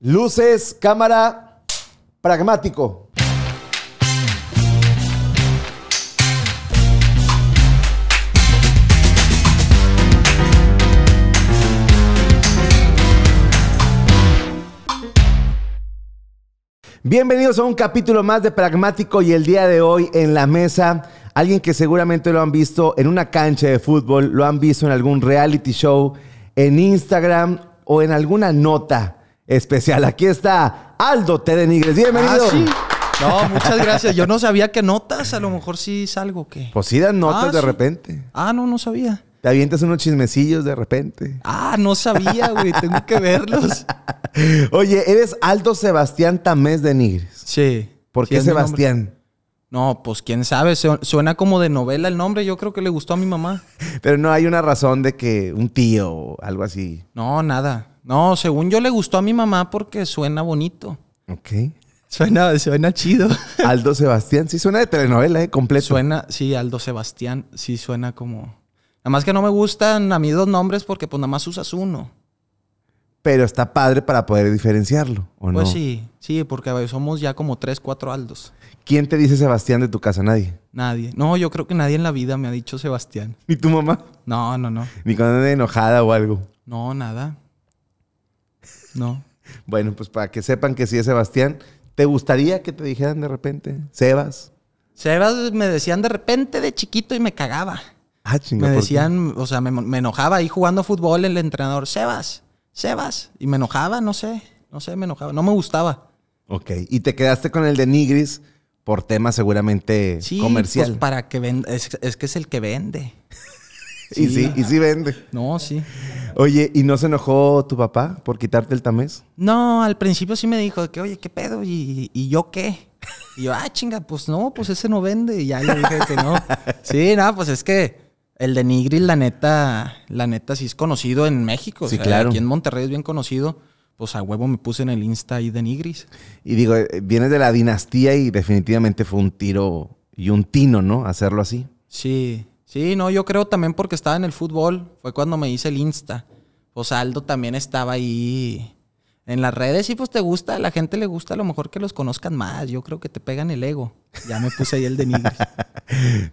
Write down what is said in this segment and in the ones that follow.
Luces, cámara, pragmático. Bienvenidos a un capítulo más de Pragmático y el día de hoy en la mesa, alguien que seguramente lo han visto en una cancha de fútbol, lo han visto en algún reality show, en Instagram o en alguna nota especial. Aquí está Aldo T. de Nigres. Bienvenido. Ah, no, muchas gracias. Yo no sabía que notas, a lo mejor sí salgo algo que... Pues sí dan notas ah, de repente. Ah, no, no sabía. Te avientas unos chismecillos de repente. Ah, no sabía, güey. Tengo que verlos. Oye, eres Aldo Sebastián Tamés de Nigres. Sí. ¿Por qué Sebastián? No, pues quién sabe, suena como de novela el nombre, yo creo que le gustó a mi mamá. Pero no hay una razón de que un tío o algo así. No, nada. No, según yo le gustó a mi mamá porque suena bonito. Ok. Suena, suena chido. Aldo Sebastián, sí suena de telenovela, ¿eh? Completo. Suena, sí, Aldo Sebastián, sí suena como... Nada más que no me gustan a mí dos nombres porque pues nada más usas uno. Pero está padre para poder diferenciarlo, ¿o pues no? Pues sí, sí, porque somos ya como tres, cuatro Aldos. ¿Quién te dice Sebastián de tu casa? ¿Nadie? Nadie. No, yo creo que nadie en la vida me ha dicho Sebastián. ¿Ni tu mamá? No, no, no. ¿Ni cuando anda enojada o algo? No, nada. No. Bueno, pues para que sepan que sí es Sebastián, ¿te gustaría que te dijeran de repente, Sebas? Sebas me decían de repente de chiquito y me cagaba. Ah, Me decían, o sea, me, enojaba ahí jugando fútbol el entrenador, Sebas, Sebas. Y me enojaba, no sé, no sé, me enojaba, no me gustaba. Ok, y te quedaste con el de Nigris por tema seguramente sí, pues, comercial. para que venda, es, que es el que vende. y sí y sí vende. No, sí. Oye, ¿y no se enojó tu papá por quitarte el tamés? No, al principio sí me dijo que, oye, ¿qué pedo? ¿Y, yo qué? Y yo, ah, chinga, pues no, pues ese no vende. Y ya le dije que no. Sí, nada, pues es que el de Nigris, la neta, la neta sí es conocido en México. Sí, claro. Aquí en Monterrey es bien conocido. Pues a huevo me puse en el Insta ahí de Nigris. Y digo, eh, vienes de la dinastía y definitivamente fue un tiro y un tino, ¿no? Hacerlo así. Sí, Sí, no, yo creo también porque estaba en el fútbol. Fue cuando me hice el Insta. Pues Aldo también estaba ahí en las redes. Y pues te gusta, a la gente le gusta a lo mejor que los conozcan más. Yo creo que te pegan el ego. Ya me puse ahí el de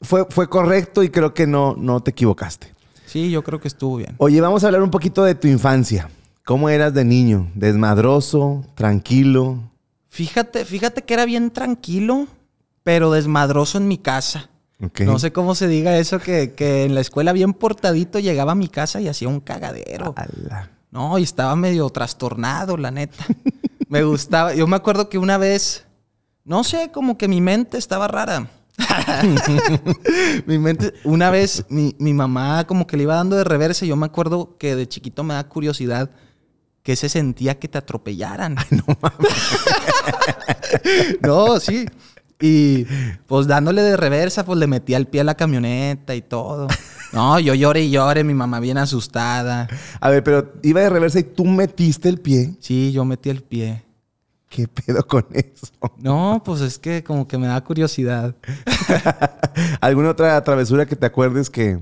fue, fue correcto y creo que no, no te equivocaste. Sí, yo creo que estuvo bien. Oye, vamos a hablar un poquito de tu infancia. ¿Cómo eras de niño? ¿Desmadroso? ¿Tranquilo? Fíjate, fíjate que era bien tranquilo, pero desmadroso en mi casa. No sé cómo se diga eso, que, en la escuela bien portadito llegaba a mi casa y hacía un cagadero. No, y estaba medio trastornado, la neta. me gustaba. Yo me acuerdo que una vez, no sé, como que mi mente estaba rara. mi mente, una vez mi, mamá como que le iba dando de reversa yo me acuerdo que de chiquito me da curiosidad que se sentía que te atropellaran. no, sí. Y pues dándole de reversa, pues le metí al pie a la camioneta y todo. No, yo lloré y lloré, mi mamá bien asustada. A ver, pero iba de reversa y tú metiste el pie. Sí, yo metí el pie. ¿Qué pedo con eso? No, pues es que como que me da curiosidad. ¿Alguna otra travesura que te acuerdes que.?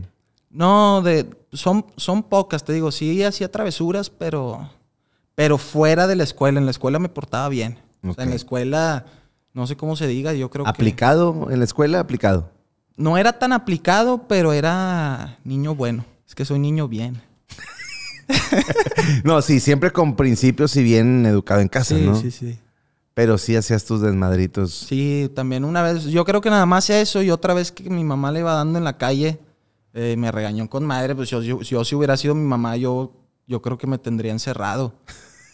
No, de, son, son pocas, te digo. Sí, hacía travesuras, pero, pero fuera de la escuela. En la escuela me portaba bien. O sea, en la escuela no sé cómo se diga, yo creo que... ¿Aplicado en la escuela? ¿Aplicado? No era tan aplicado, pero era niño bueno. Es que soy niño bien. no, sí, siempre con principios y bien educado en casa, ¿no? Sí, sí, sí. Pero sí hacías tus desmadritos. Sí, también una vez, yo creo que nada más sea eso y otra vez que mi mamá le iba dando en la calle, eh, me regañó con madre, pues yo, yo, yo, si hubiera sido mi mamá, yo, yo creo que me tendría encerrado.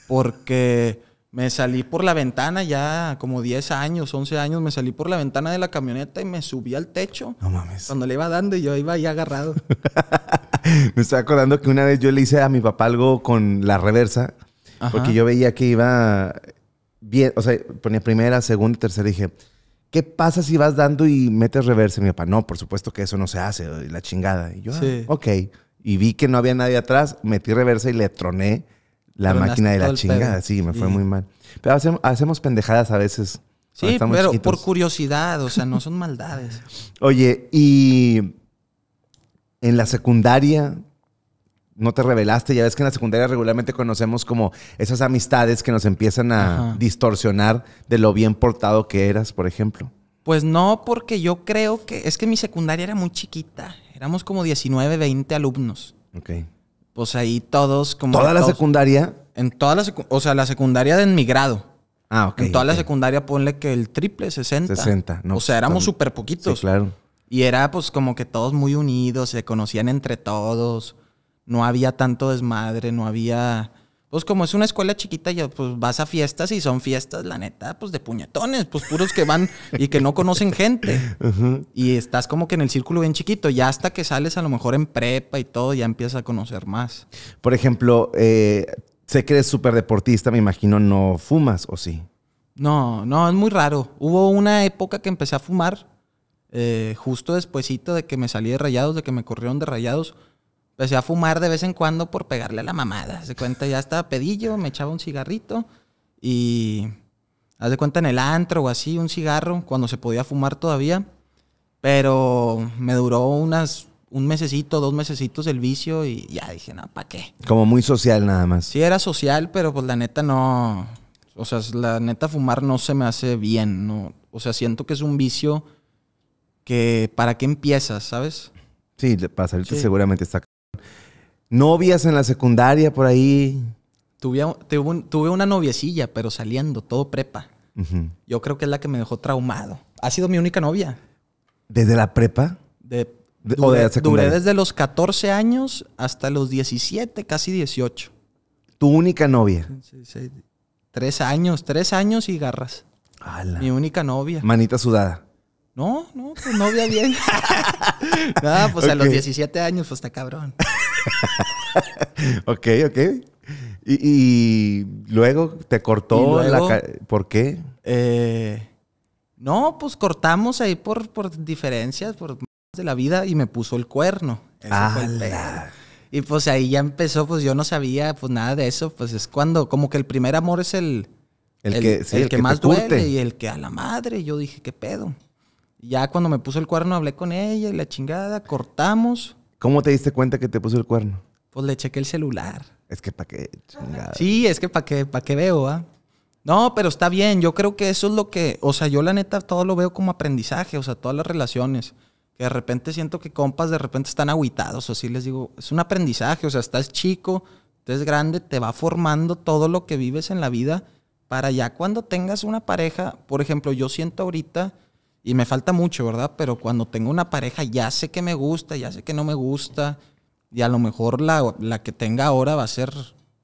Porque me salí por la ventana ya como 10 años, 11 años, me salí por la ventana de la camioneta y me subí al techo. No mames. Cuando le iba dando y yo iba ahí agarrado. me estoy acordando que una vez yo le hice a mi papá algo con la reversa, porque yo veía que iba bien, o sea, ponía primera, segunda y tercera y dije, ¿qué pasa si vas dando y metes reversa? Y mi papá, no, por supuesto que eso no se hace, la chingada. Y yo, ah, sí. ok. Y vi que no había nadie atrás, metí reversa y le troné la máquina de la chingada, sí, me fue muy mal. Pero hacemos, pendejadas a veces. Sí, pero por curiosidad, o sea, no son maldades. Oye, y en la secundaria, no te revelaste. Ya ves que en la secundaria regularmente conocemos como esas amistades que nos empiezan a distorsionar de lo bien portado que eras, por ejemplo. Pues no, porque yo creo que es que mi secundaria era muy chiquita. Éramos como 19, 20 alumnos. Ok. O pues, sea, ahí todos como... ¿Toda la secundaria? En toda la secundaria, o sea, la secundaria de en mi grado. Ah, ok. En toda la secundaria ponle que el triple, 60. 60, no. O sea, pues, éramos súper poquitos. Sí, claro. Y era pues como que todos muy unidos, se conocían entre todos, no había tanto desmadre, no había pues como es una escuela chiquita, ya pues vas a fiestas y son fiestas, la neta, pues de puñetones, pues puros que van y que no conocen gente. Y estás como que en el círculo bien chiquito, ya hasta que sales a lo mejor en prepa y todo, ya empiezas a conocer más. Por ejemplo, eh, sé que eres súper deportista, me imagino no fumas, ¿o sí? No, no, es muy raro. Hubo una época que empecé a fumar, eh, justo despuesito de que me salí de rayados, de que me corrieron de rayados Empecé a fumar de vez en cuando por pegarle a la mamada. Se cuenta, ya estaba pedillo, me echaba un cigarrito y. Haz de cuenta en el antro o así, un cigarro, cuando se podía fumar todavía. Pero me duró unas, un mesecito, dos mesecitos el vicio y ya dije, no, ¿para qué? Como muy social nada más. Sí, era social, pero pues la neta no. O sea, la neta fumar no se me hace bien, ¿no? O sea, siento que es un vicio que para qué empiezas, ¿sabes? Sí, para salirte seguramente está novias en la secundaria por ahí. Tuve, una noviecilla, pero saliendo, todo prepa. Yo creo que es la que me dejó traumado. Ha sido mi única novia. ¿Desde la prepa? De, secundaria. desde los 14 años hasta los 17, casi 18. ¿Tu única novia? Tres años, tres años y garras. Mi única novia. Manita sudada. No, no, pues novia bien. Nada, pues a los 17 años, pues está cabrón. ok, ok. Y, luego te cortó ¿Por qué? Eh, no, pues cortamos ahí por, por diferencias, por de la vida y me puso el cuerno. Ah, y pues ahí ya empezó, pues yo no sabía pues nada de eso, pues es cuando, como que el primer amor es el, el, que, el, que, más duele y el que a la madre, yo dije, ¿qué pedo? ya cuando me puso el cuerno hablé con ella y la chingada, cortamos. ¿Cómo te diste cuenta que te puso el cuerno? Pues le chequé el celular. Es que para qué, chingada. Sí, es que para qué, pa qué veo, ¿ah? No, pero está bien. Yo creo que eso es lo que. O sea, yo la neta todo lo veo como aprendizaje, o sea, todas las relaciones. Que de repente siento que compas de repente están aguitados, o así les digo. Es un aprendizaje, o sea, estás chico, estás grande, te va formando todo lo que vives en la vida para ya cuando tengas una pareja. Por ejemplo, yo siento ahorita y me falta mucho, ¿verdad? Pero cuando tengo una pareja ya sé que me gusta, ya sé que no me gusta y a lo mejor la, que tenga ahora va a ser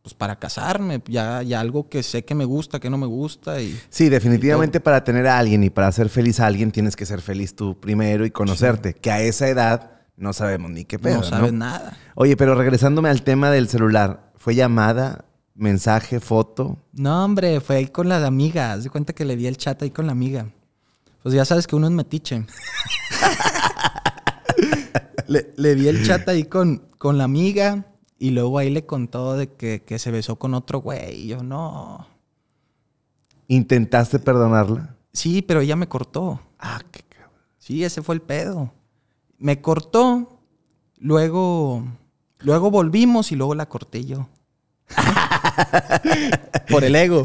pues para casarme, ya, ya algo que sé que me gusta, que no me gusta. Y, sí, definitivamente para tener a alguien y para ser feliz a alguien tienes que ser feliz tú primero y conocerte, que a esa edad no sabemos ni qué pedo. No sabes nada. Oye, pero regresándome al tema del celular, ¿fue llamada, mensaje, foto? No, hombre, fue ahí con las amigas. De cuenta que le di el chat ahí con la amiga. Pues ya sabes que uno es metiche. le, vi el chat ahí con, con la amiga y luego ahí le contó de que, se besó con otro güey. Y yo, no. ¿Intentaste perdonarla? Sí, pero ella me cortó. Ah, qué cabrón. Sí, ese fue el pedo. Me cortó, luego, luego volvimos y luego la corté yo. Por el ego.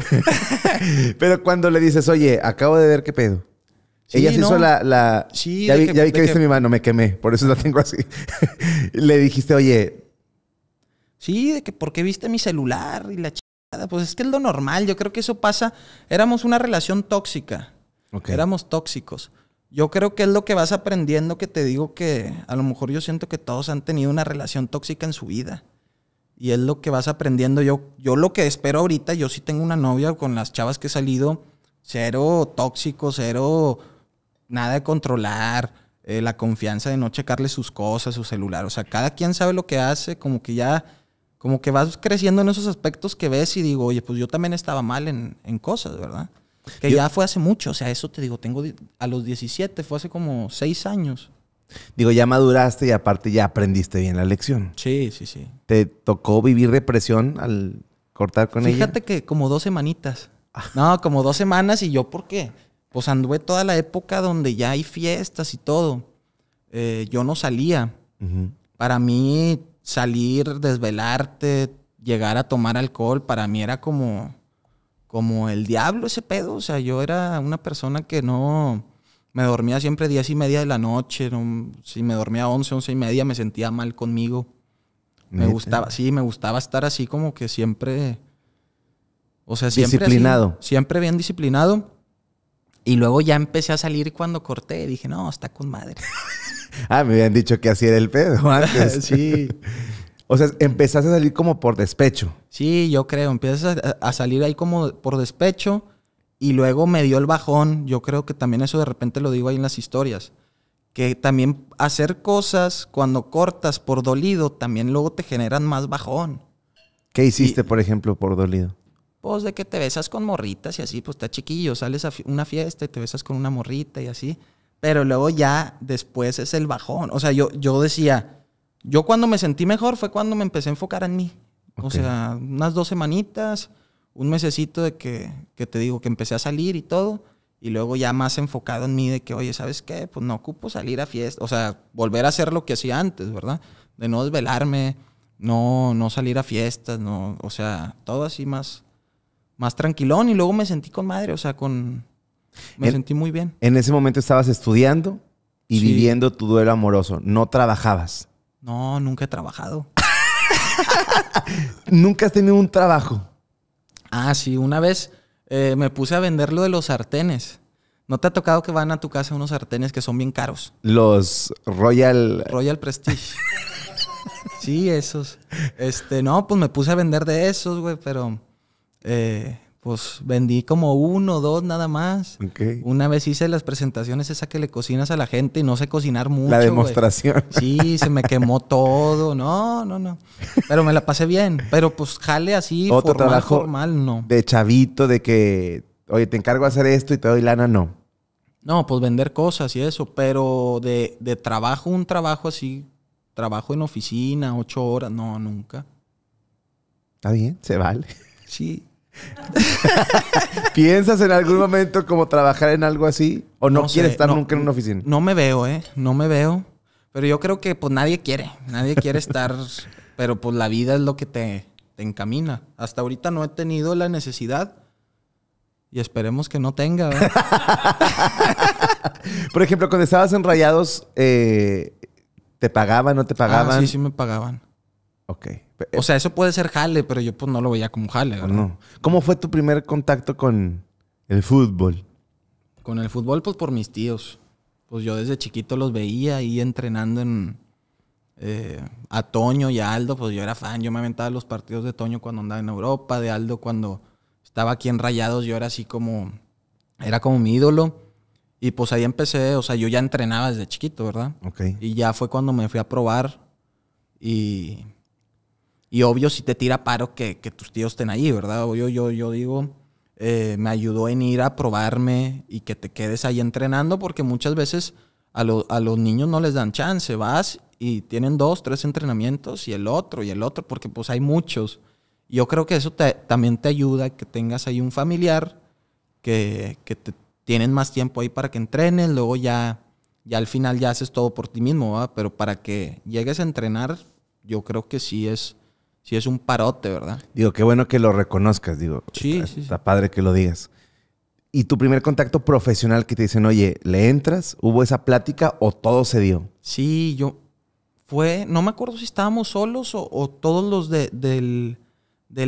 pero cuando le dices, oye, acabo de ver qué pedo. Ella se hizo la. la sí, ya vi, que, viste mi mano, me quemé, por eso la tengo así. Le dijiste, oye. Sí, de que por qué viste mi celular y la chingada. Pues es que es lo normal, yo creo que eso pasa. Éramos una relación tóxica. Éramos tóxicos. Yo creo que es lo que vas aprendiendo que te digo que a lo mejor yo siento que todos han tenido una relación tóxica en su vida. Y es lo que vas aprendiendo. Yo, yo lo que espero ahorita, yo sí tengo una novia con las chavas que he salido, cero tóxico, cero nada de controlar, eh, la confianza de no checarle sus cosas, su celular. O sea, cada quien sabe lo que hace, como que ya, como que vas creciendo en esos aspectos que ves y digo, oye, pues yo también estaba mal en, en cosas, ¿verdad? Que ya fue hace mucho, o sea, eso te digo, tengo a los 17, fue hace como 6 años. Digo, ya maduraste y aparte ya aprendiste bien la lección. Sí, sí, sí. ¿Te tocó vivir depresión al cortar con ella? Fíjate que como dos semanitas. Ah. No, como dos semanas y yo, ¿por qué? pues anduve toda la época donde ya hay fiestas y todo. Eh, yo no salía. Para mí, salir, desvelarte, llegar a tomar alcohol, para mí era como, como el diablo ese pedo. O sea, yo era una persona que no... Me dormía siempre diez y media de la noche. si me dormía once, once y media, me sentía mal conmigo. Me gustaba, sí, me gustaba estar así como que siempre... O sea, siempre... Disciplinado. siempre bien disciplinado. Y luego ya empecé a salir cuando corté. Dije, no, está con madre. ah, me habían dicho que así era el pedo sí. O sea, empezaste a salir como por despecho. Sí, yo creo. Empiezas a, salir ahí como por despecho y luego me dio el bajón. Yo creo que también eso de repente lo digo ahí en las historias. Que también hacer cosas cuando cortas por dolido también luego te generan más bajón. ¿Qué hiciste, por ejemplo, por dolido? Pues de que te besas con morritas y así, pues está chiquillo, sales a una fiesta y te besas con una morrita y así. Pero luego ya después es el bajón. O sea, yo, yo decía, yo cuando me sentí mejor fue cuando me empecé a enfocar en mí. O sea, unas dos semanitas, un mesecito de que, que te digo que empecé a salir y todo. Y luego ya más enfocado en mí de que, oye, ¿sabes qué? Pues no ocupo salir a fiesta. O sea, volver a hacer lo que hacía antes, ¿verdad? De no desvelarme, no, no salir a fiestas, no. O sea, todo así más más tranquilón y luego me sentí con madre, o sea, con... Me sentí muy bien. En ese momento estabas estudiando y viviendo tu duelo amoroso. No trabajabas. No, nunca he trabajado. nunca has tenido un trabajo. Ah, sí, una vez eh, me puse a vender lo de los sartenes. ¿No te ha tocado que van a tu casa unos sartenes que son bien caros? Los Royal. Royal Prestige. sí, esos. Este, no, pues me puse a vender de esos, güey, pero eh, pues vendí como uno o dos nada más. Una vez hice las presentaciones esa que le cocinas a la gente y no sé cocinar mucho. La demostración. Sí, se me quemó todo. No, no, no. Pero me la pasé bien. Pero pues jale así, Otro formal, trabajo formal, no. De chavito, de que, oye, te encargo de hacer esto y te doy lana, no. No, pues vender cosas y eso, pero de, de trabajo, un trabajo así, trabajo en oficina, ocho horas, no, nunca. Está bien, se vale. Sí, ¿Piensas en algún momento como trabajar en algo así? ¿O no, quieres estar nunca en una oficina? No me veo, ¿eh? No me veo. Pero yo creo que pues nadie quiere. Nadie quiere estar. pero pues la vida es lo que te, te encamina. Hasta ahorita no he tenido la necesidad. Y esperemos que no tenga. Por ejemplo, cuando estabas en Rayados, eh, ¿te pagaban, no te ah, pagaban? sí, sí me pagaban. O sea, eso puede ser jale, pero yo pues no lo veía como jale, ¿verdad? ¿Cómo fue tu primer contacto con el fútbol? Con el fútbol, pues por mis tíos. Pues yo desde chiquito los veía ahí entrenando en, eh, a Toño y Aldo, pues yo era fan, yo me aventaba los partidos de Toño cuando andaba en Europa, de Aldo cuando estaba aquí en Rayados, yo era así como, era como mi ídolo. Y pues ahí empecé, o sea, yo ya entrenaba desde chiquito, ¿verdad? Ok. Y ya fue cuando me fui a probar y y obvio, si te tira paro que, que tus tíos estén ahí, ¿verdad? Obvio, yo, yo digo, eh, me ayudó en ir a probarme y que te quedes ahí entrenando, porque muchas veces a, los niños no les dan chance. Vas y tienen dos, tres entrenamientos y el otro y el otro, porque pues hay muchos. Yo creo que eso también te ayuda que tengas ahí un familiar que, que te tienen más tiempo ahí para que entrenen, luego ya, ya al final ya haces todo por ti mismo, ¿va? pero para que llegues a entrenar, yo creo que sí es sí es un parote, ¿verdad? Digo, qué bueno que lo reconozcas, digo. Sí, está, padre que lo digas. ¿Y tu primer contacto profesional que te dicen, oye, ¿le entras? ¿Hubo esa plática o todo se dio? Sí, yo. Fue. No me acuerdo si estábamos solos o, todos los del,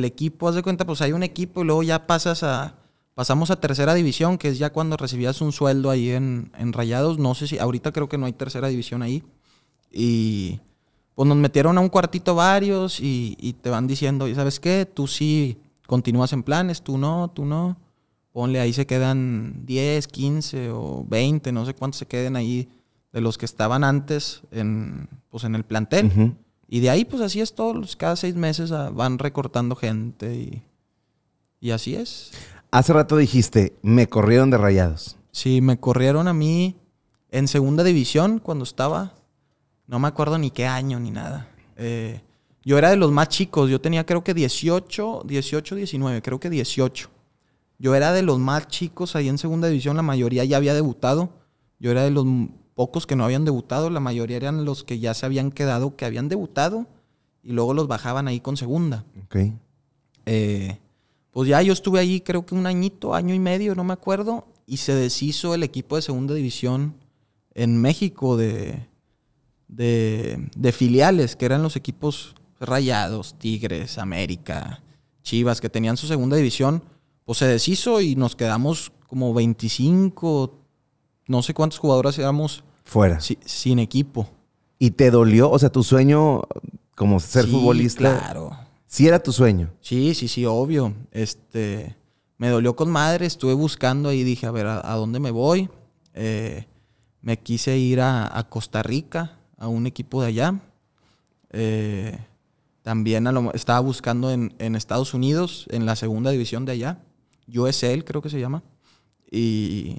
equipo. Haz de cuenta, pues hay un equipo y luego ya pasas a. Pasamos a tercera división, que es ya cuando recibías un sueldo ahí en, en Rayados. No sé si. Ahorita creo que no hay tercera división ahí. Y pues nos metieron a un cuartito varios y, te van diciendo, ¿y sabes qué? Tú sí continúas en planes, tú no, tú no. Ponle ahí se quedan 10, 15 o 20, no sé cuántos se queden ahí de los que estaban antes en, pues en el plantel. Y de ahí, pues así es todo. Cada seis meses ah, van recortando gente y, y así es. Hace rato dijiste, me corrieron de rayados. Sí, me corrieron a mí en segunda división cuando estaba. No me acuerdo ni qué año ni nada. Eh, yo era de los más chicos, yo tenía creo que 18, 18, 19, creo que 18. Yo era de los más chicos ahí en segunda división, la mayoría ya había debutado. Yo era de los pocos que no habían debutado, la mayoría eran los que ya se habían quedado, que habían debutado y luego los bajaban ahí con segunda. Ok. Eh, pues ya yo estuve ahí creo que un añito, año y medio, no me acuerdo, y se deshizo el equipo de segunda división en México de, de, filiales, que eran los equipos Rayados, Tigres, América, Chivas, que tenían su segunda división, pues se deshizo y nos quedamos como 25, no sé cuántos jugadores éramos. Fuera. sin equipo. ¿Y te dolió? O sea, tu sueño como ser futbolista. Claro. Sí era tu sueño. Sí, sí, sí, obvio. Este, me dolió con madre, estuve buscando ahí, dije, a ver, ¿a, dónde me voy? Eh, me quise ir a Costa Rica a un equipo de allá. Eh, también estaba buscando en, en, Estados Unidos, en la segunda división de allá. Yo es él... creo que se llama. Y,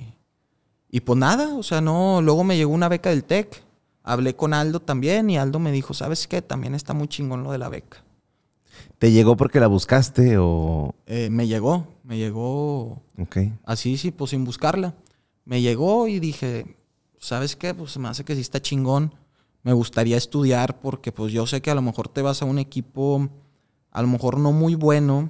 y pues nada, o sea, no, luego me llegó una beca del TEC. Hablé con Aldo también y Aldo me dijo, ¿sabes qué? También está muy chingón lo de la beca. ¿Te llegó porque la buscaste o...? Eh, me llegó, me llegó... Ok. Así, sí, pues sin buscarla. Me llegó y dije, ¿sabes qué? Pues me hace que sí está chingón me gustaría estudiar porque pues yo sé que a lo mejor te vas a un equipo a lo mejor no muy bueno.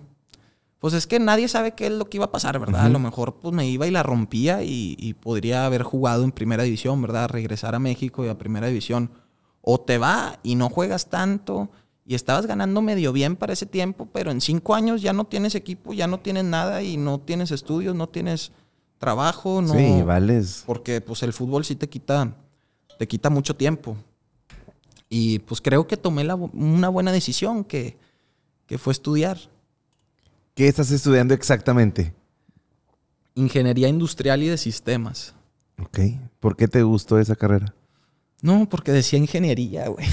Pues es que nadie sabe qué es lo que iba a pasar, ¿verdad? A lo mejor pues me iba y la rompía y, podría haber jugado en primera división, ¿verdad? Regresar a México y a primera división. O te va y no juegas tanto y estabas ganando medio bien para ese tiempo, pero en cinco años ya no tienes equipo, ya no tienes nada y no tienes estudios, no tienes trabajo, no. Sí, vales. Porque pues el fútbol sí te quita, te quita mucho tiempo. Y pues creo que tomé una buena decisión que, fue estudiar. ¿Qué estás estudiando exactamente? Ingeniería industrial y de sistemas. Ok. ¿Por qué te gustó esa carrera? No, porque decía ingeniería, güey.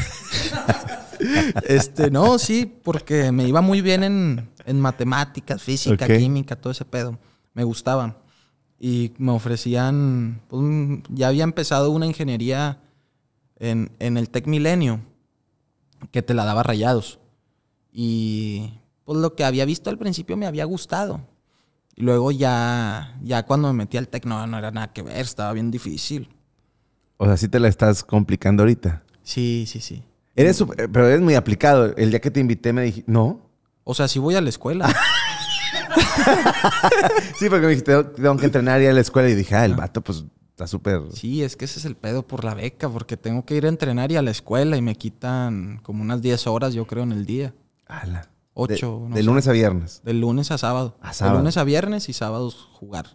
este, no, sí, porque me iba muy bien en, matemáticas, física, química, todo ese pedo. Me gustaba. Y me ofrecían, pues, ya había empezado una ingeniería en, el Tech Milenio, que te la daba rayados. Y pues lo que había visto al principio me había gustado. Y luego ya, ya cuando me metí al Tec no, era nada que ver, estaba bien difícil. O sea, sí te la estás complicando ahorita. Sí, sí, sí. Eres pero eres muy aplicado. El día que te invité me dije, no. O sea, sí voy a la escuela. sí, porque me dijiste, tengo que entrenar y a la escuela. Y dije, ah, el ah. vato, pues Está súper. Sí, es que ese es el pedo por la beca, porque tengo que ir a entrenar y a la escuela y me quitan como unas 10 horas, yo creo, en el día. 8. De, lunes a viernes. De lunes a sábado. A De lunes a viernes y sábados jugar.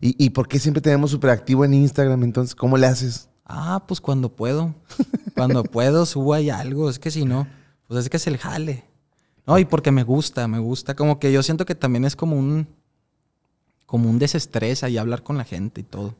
¿Y, por qué siempre tenemos súper activo en Instagram? Entonces, ¿cómo le haces? Ah, pues cuando puedo. cuando puedo subo ahí algo. Es que si no, pues es que es el jale. No, y porque me gusta, me gusta. Como que yo siento que también es como un, como un desestrés ahí hablar con la gente y todo.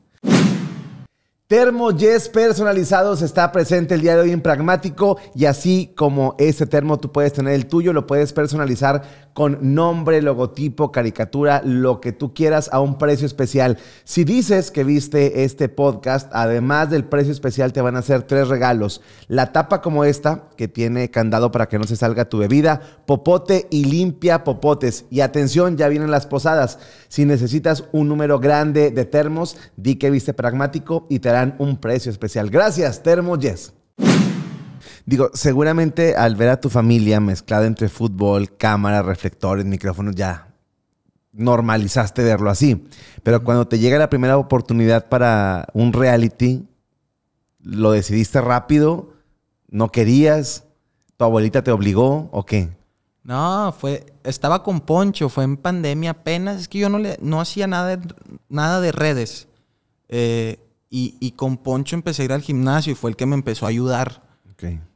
Termo Yes personalizados está presente el día de hoy en Pragmático y así como este termo tú puedes tener el tuyo, lo puedes personalizar con nombre, logotipo, caricatura, lo que tú quieras a un precio especial. Si dices que viste este podcast, además del precio especial te van a hacer tres regalos. La tapa como esta, que tiene candado para que no se salga tu bebida, popote y limpia popotes. Y atención, ya vienen las posadas. Si necesitas un número grande de termos, di que viste Pragmático y te un precio especial. Gracias, Termo Yes. Digo, seguramente al ver a tu familia mezclada entre fútbol, cámara, reflectores, micrófonos, ya normalizaste verlo así. Pero cuando te llega la primera oportunidad para un reality, ¿lo decidiste rápido? ¿No querías? ¿Tu abuelita te obligó o qué? No, fue, estaba con Poncho, fue en pandemia apenas, es que yo no le, no hacía nada, nada de redes. Eh, y, con Poncho empecé a ir al gimnasio y fue el que me empezó a ayudar.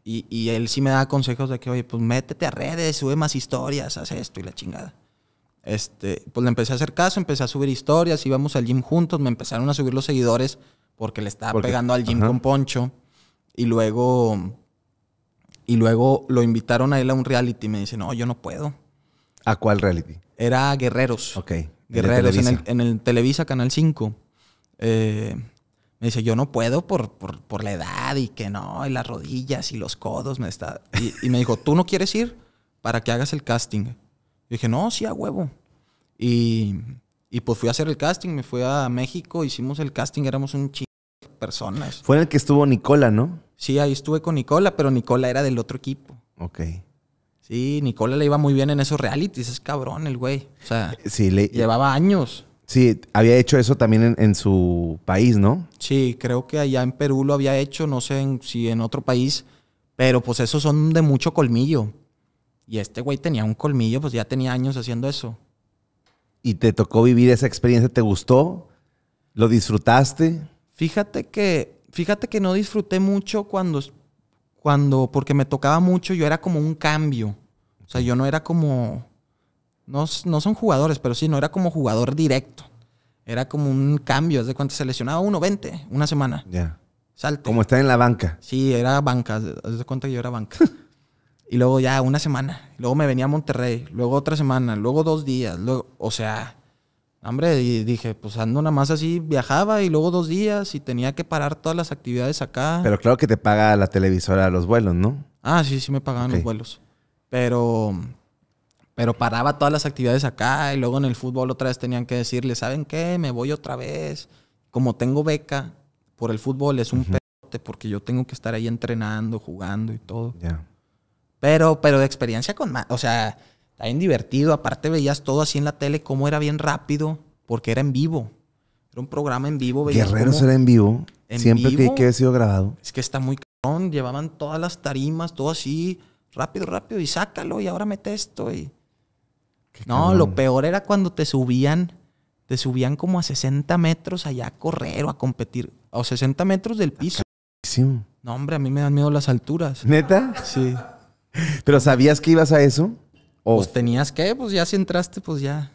Y, él sí me daba consejos de que, oye, pues métete a redes, sube más historias, haz esto y la chingada. Este, pues le empecé a hacer caso, empecé a subir historias, íbamos al gym juntos, me empezaron a subir los seguidores porque le estaba pegando al gym con Poncho. Y luego, y luego lo invitaron a él a un reality y me dice, no, yo no puedo. ¿A cuál reality? Era Guerreros. Ok. Guerreros en el, en el Televisa Canal 5. Eh, me dice, yo no puedo por, por, la edad y que no, y las rodillas y los codos. Me está... y, me dijo, ¿tú no quieres ir para que hagas el casting? Y dije, no, sí, a huevo. Y, y pues fui a hacer el casting, me fui a México, hicimos el casting, éramos un chingo de personas. Fue en el que estuvo Nicola, ¿no? Sí, ahí estuve con Nicola, pero Nicola era del otro equipo. Ok. Sí, Nicola le iba muy bien en esos realities, es cabrón el güey. O sea, sí, le... llevaba años. Sí, había hecho eso también en, su país, ¿no? Sí, creo que allá en Perú lo había hecho, no sé si en otro país, pero pues esos son de mucho colmillo. Y este güey tenía un colmillo, pues ya tenía años haciendo eso. ¿Y te tocó vivir esa experiencia? ¿Te gustó? ¿Lo disfrutaste? Fíjate que, fíjate que no disfruté mucho cuando, cuando, porque me tocaba mucho, yo era como un cambio. O sea, yo no era como no, son jugadores, pero sí, no era como jugador directo. Era como un cambio, es de cuánto se lesionaba uno, 20, una semana. Ya. Salte. Como estar en la banca. Sí, era banca, desde de yo era banca. y luego ya una semana, luego me venía a Monterrey, luego otra semana, luego dos días, luego, o sea, hombre, y dije, pues ando nada más así, viajaba y luego dos días y tenía que parar todas las actividades acá. Pero claro que te paga la televisora los vuelos, ¿no? Ah, sí, sí me pagaban los vuelos. Pero pero paraba todas las actividades acá y luego en el fútbol otra vez tenían que decirle, ¿saben qué? Me voy otra vez. Como tengo beca por el fútbol es un uh porque yo tengo que estar ahí entrenando, jugando y todo. Pero, pero de experiencia con más, o sea, bien divertido. Aparte veías todo así en la tele, cómo era bien rápido, porque era en vivo. Era un programa en vivo. Guerreros era en vivo. Siempre que he sido grabado. Es que está muy cabrón. Llevaban todas las tarimas, todo así, rápido, rápido, y sácalo, y ahora mete esto. Y no, lo peor era cuando te subían, te subían como a 60 metros allá a correr o a competir, a 60 metros del piso. No, hombre, a mí me dan miedo las alturas. ¿Neta? Sí. ¿Pero sabías que ibas a eso? ¿O? Pues tenías que, pues ya si entraste, pues ya.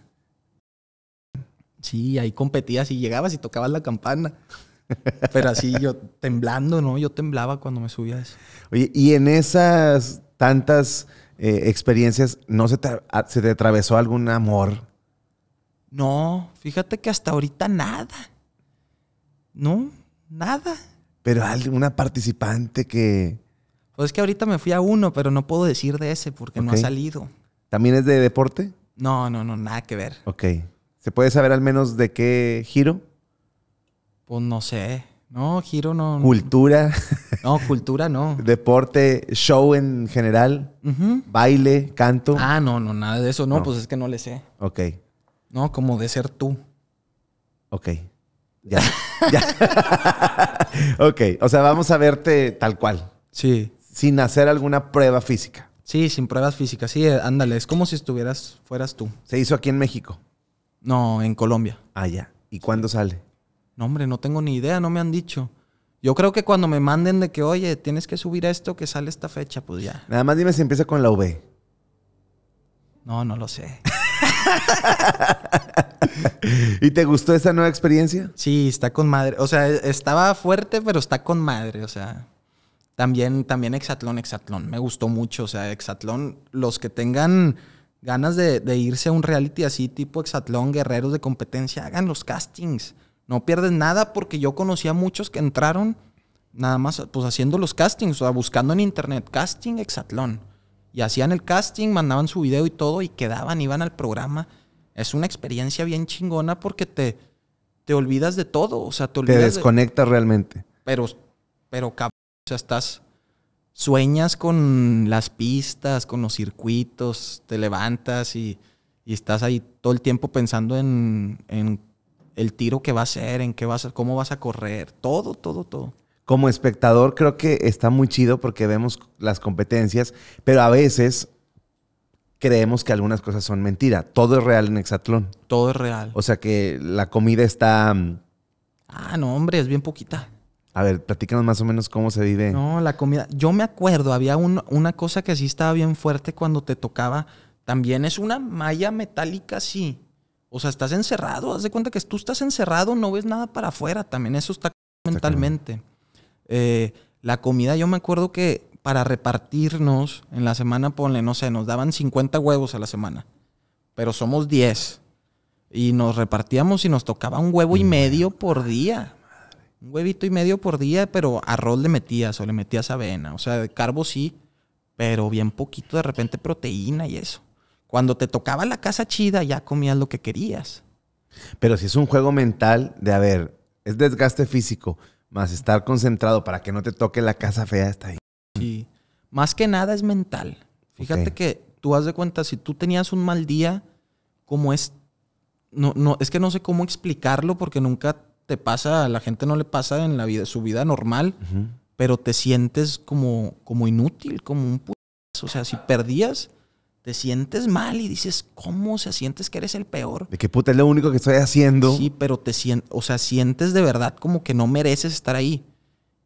Sí, ahí competías y llegabas y tocabas la campana. Pero así yo temblando, ¿no? Yo temblaba cuando me subía eso. Oye, y en esas tantas eh, experiencias, ¿no se te, se atravesó algún amor? No, fíjate que hasta ahorita nada. No, nada. Pero alguna participante que... Pues es que ahorita me fui a uno, pero no puedo decir de ese porque no ha salido. ¿También es de deporte? No, no, no, nada que ver. Ok. ¿Se puede saber al menos de qué giro? Pues no sé. No, giro no. Cultura. No, cultura no. Deporte, show en general, baile, canto. Ah, no, no, nada de eso. No, pues es que no le sé. Ok. No, como de ser tú. Ok. Ya. ya. ok. O sea, vamos a verte tal cual. Sí. Sin hacer alguna prueba física. Sí, sin pruebas físicas. Sí, ándale. Es como si estuvieras, fueras tú. ¿Se hizo aquí en México? No, en Colombia. Ah, ya. ¿Y cuándo sale? No, hombre, no tengo ni idea, no me han dicho. Yo creo que cuando me manden de que, oye, tienes que subir esto que sale esta fecha, pues ya. Nada más dime si empieza con la V. No, no lo sé. ¿Y te gustó esa nueva experiencia? Sí, está con madre. O sea, e-, estaba fuerte, pero está con madre. O sea, también, también Exatlón, Exatlón. Me gustó mucho. O sea, Exatlón, los que tengan ganas de, de irse a un reality así, tipo Exatlón, guerreros de competencia, hagan los castings no pierdes nada porque yo conocía a muchos que entraron nada más pues haciendo los castings, o sea, buscando en internet casting exatlón Y hacían el casting, mandaban su video y todo y quedaban, iban al programa. Es una experiencia bien chingona porque te, te olvidas de todo, o sea, te olvidas. desconectas realmente. Pero, pero cabrón, o sea, estás, sueñas con las pistas, con los circuitos, te levantas y, estás ahí todo el tiempo pensando en el tiro que va a hacer, en qué vas, a, cómo vas a correr, todo, todo, todo. Como espectador creo que está muy chido porque vemos las competencias, pero a veces creemos que algunas cosas son mentira. Todo es real en Hexatlón. Todo es real. O sea que la comida está... Mm, ah, no, hombre, es bien poquita. A ver, platícanos más o menos cómo se vive. No, la comida. Yo me acuerdo, había una cosa que sí estaba bien fuerte cuando te tocaba. También es una malla metálica sí. O sea, estás encerrado, haz de cuenta que tú estás encerrado, no ves nada para afuera, también eso está mentalmente. Eh, la comida, yo me acuerdo que para repartirnos en la semana, ponle, no sé, nos daban 50 huevos a la semana, pero somos 10. Y nos repartíamos y nos tocaba un huevo y mm. medio por día. Un huevito y medio por día, pero arroz le metías o le metías avena. O sea, carbo sí, pero bien poquito de repente proteína y eso. Cuando te tocaba la casa chida, ya comías lo que querías. Pero si es un juego mental de, a ver, es desgaste físico, más estar concentrado para que no te toque la casa fea, está ahí. Sí. Más que nada es mental. Fíjate que tú haz de cuenta, si tú tenías un mal día, como es. No, no, es que no sé cómo explicarlo porque nunca te pasa, a la gente no le pasa en la vida, su vida normal, pero te sientes como, como inútil, como un puto... O sea, si perdías, te sientes mal y dices, ¿cómo? O sea, sientes que eres el peor. De qué puta es lo único que estoy haciendo. Sí, pero te sientes, o sea, sientes de verdad como que no mereces estar ahí.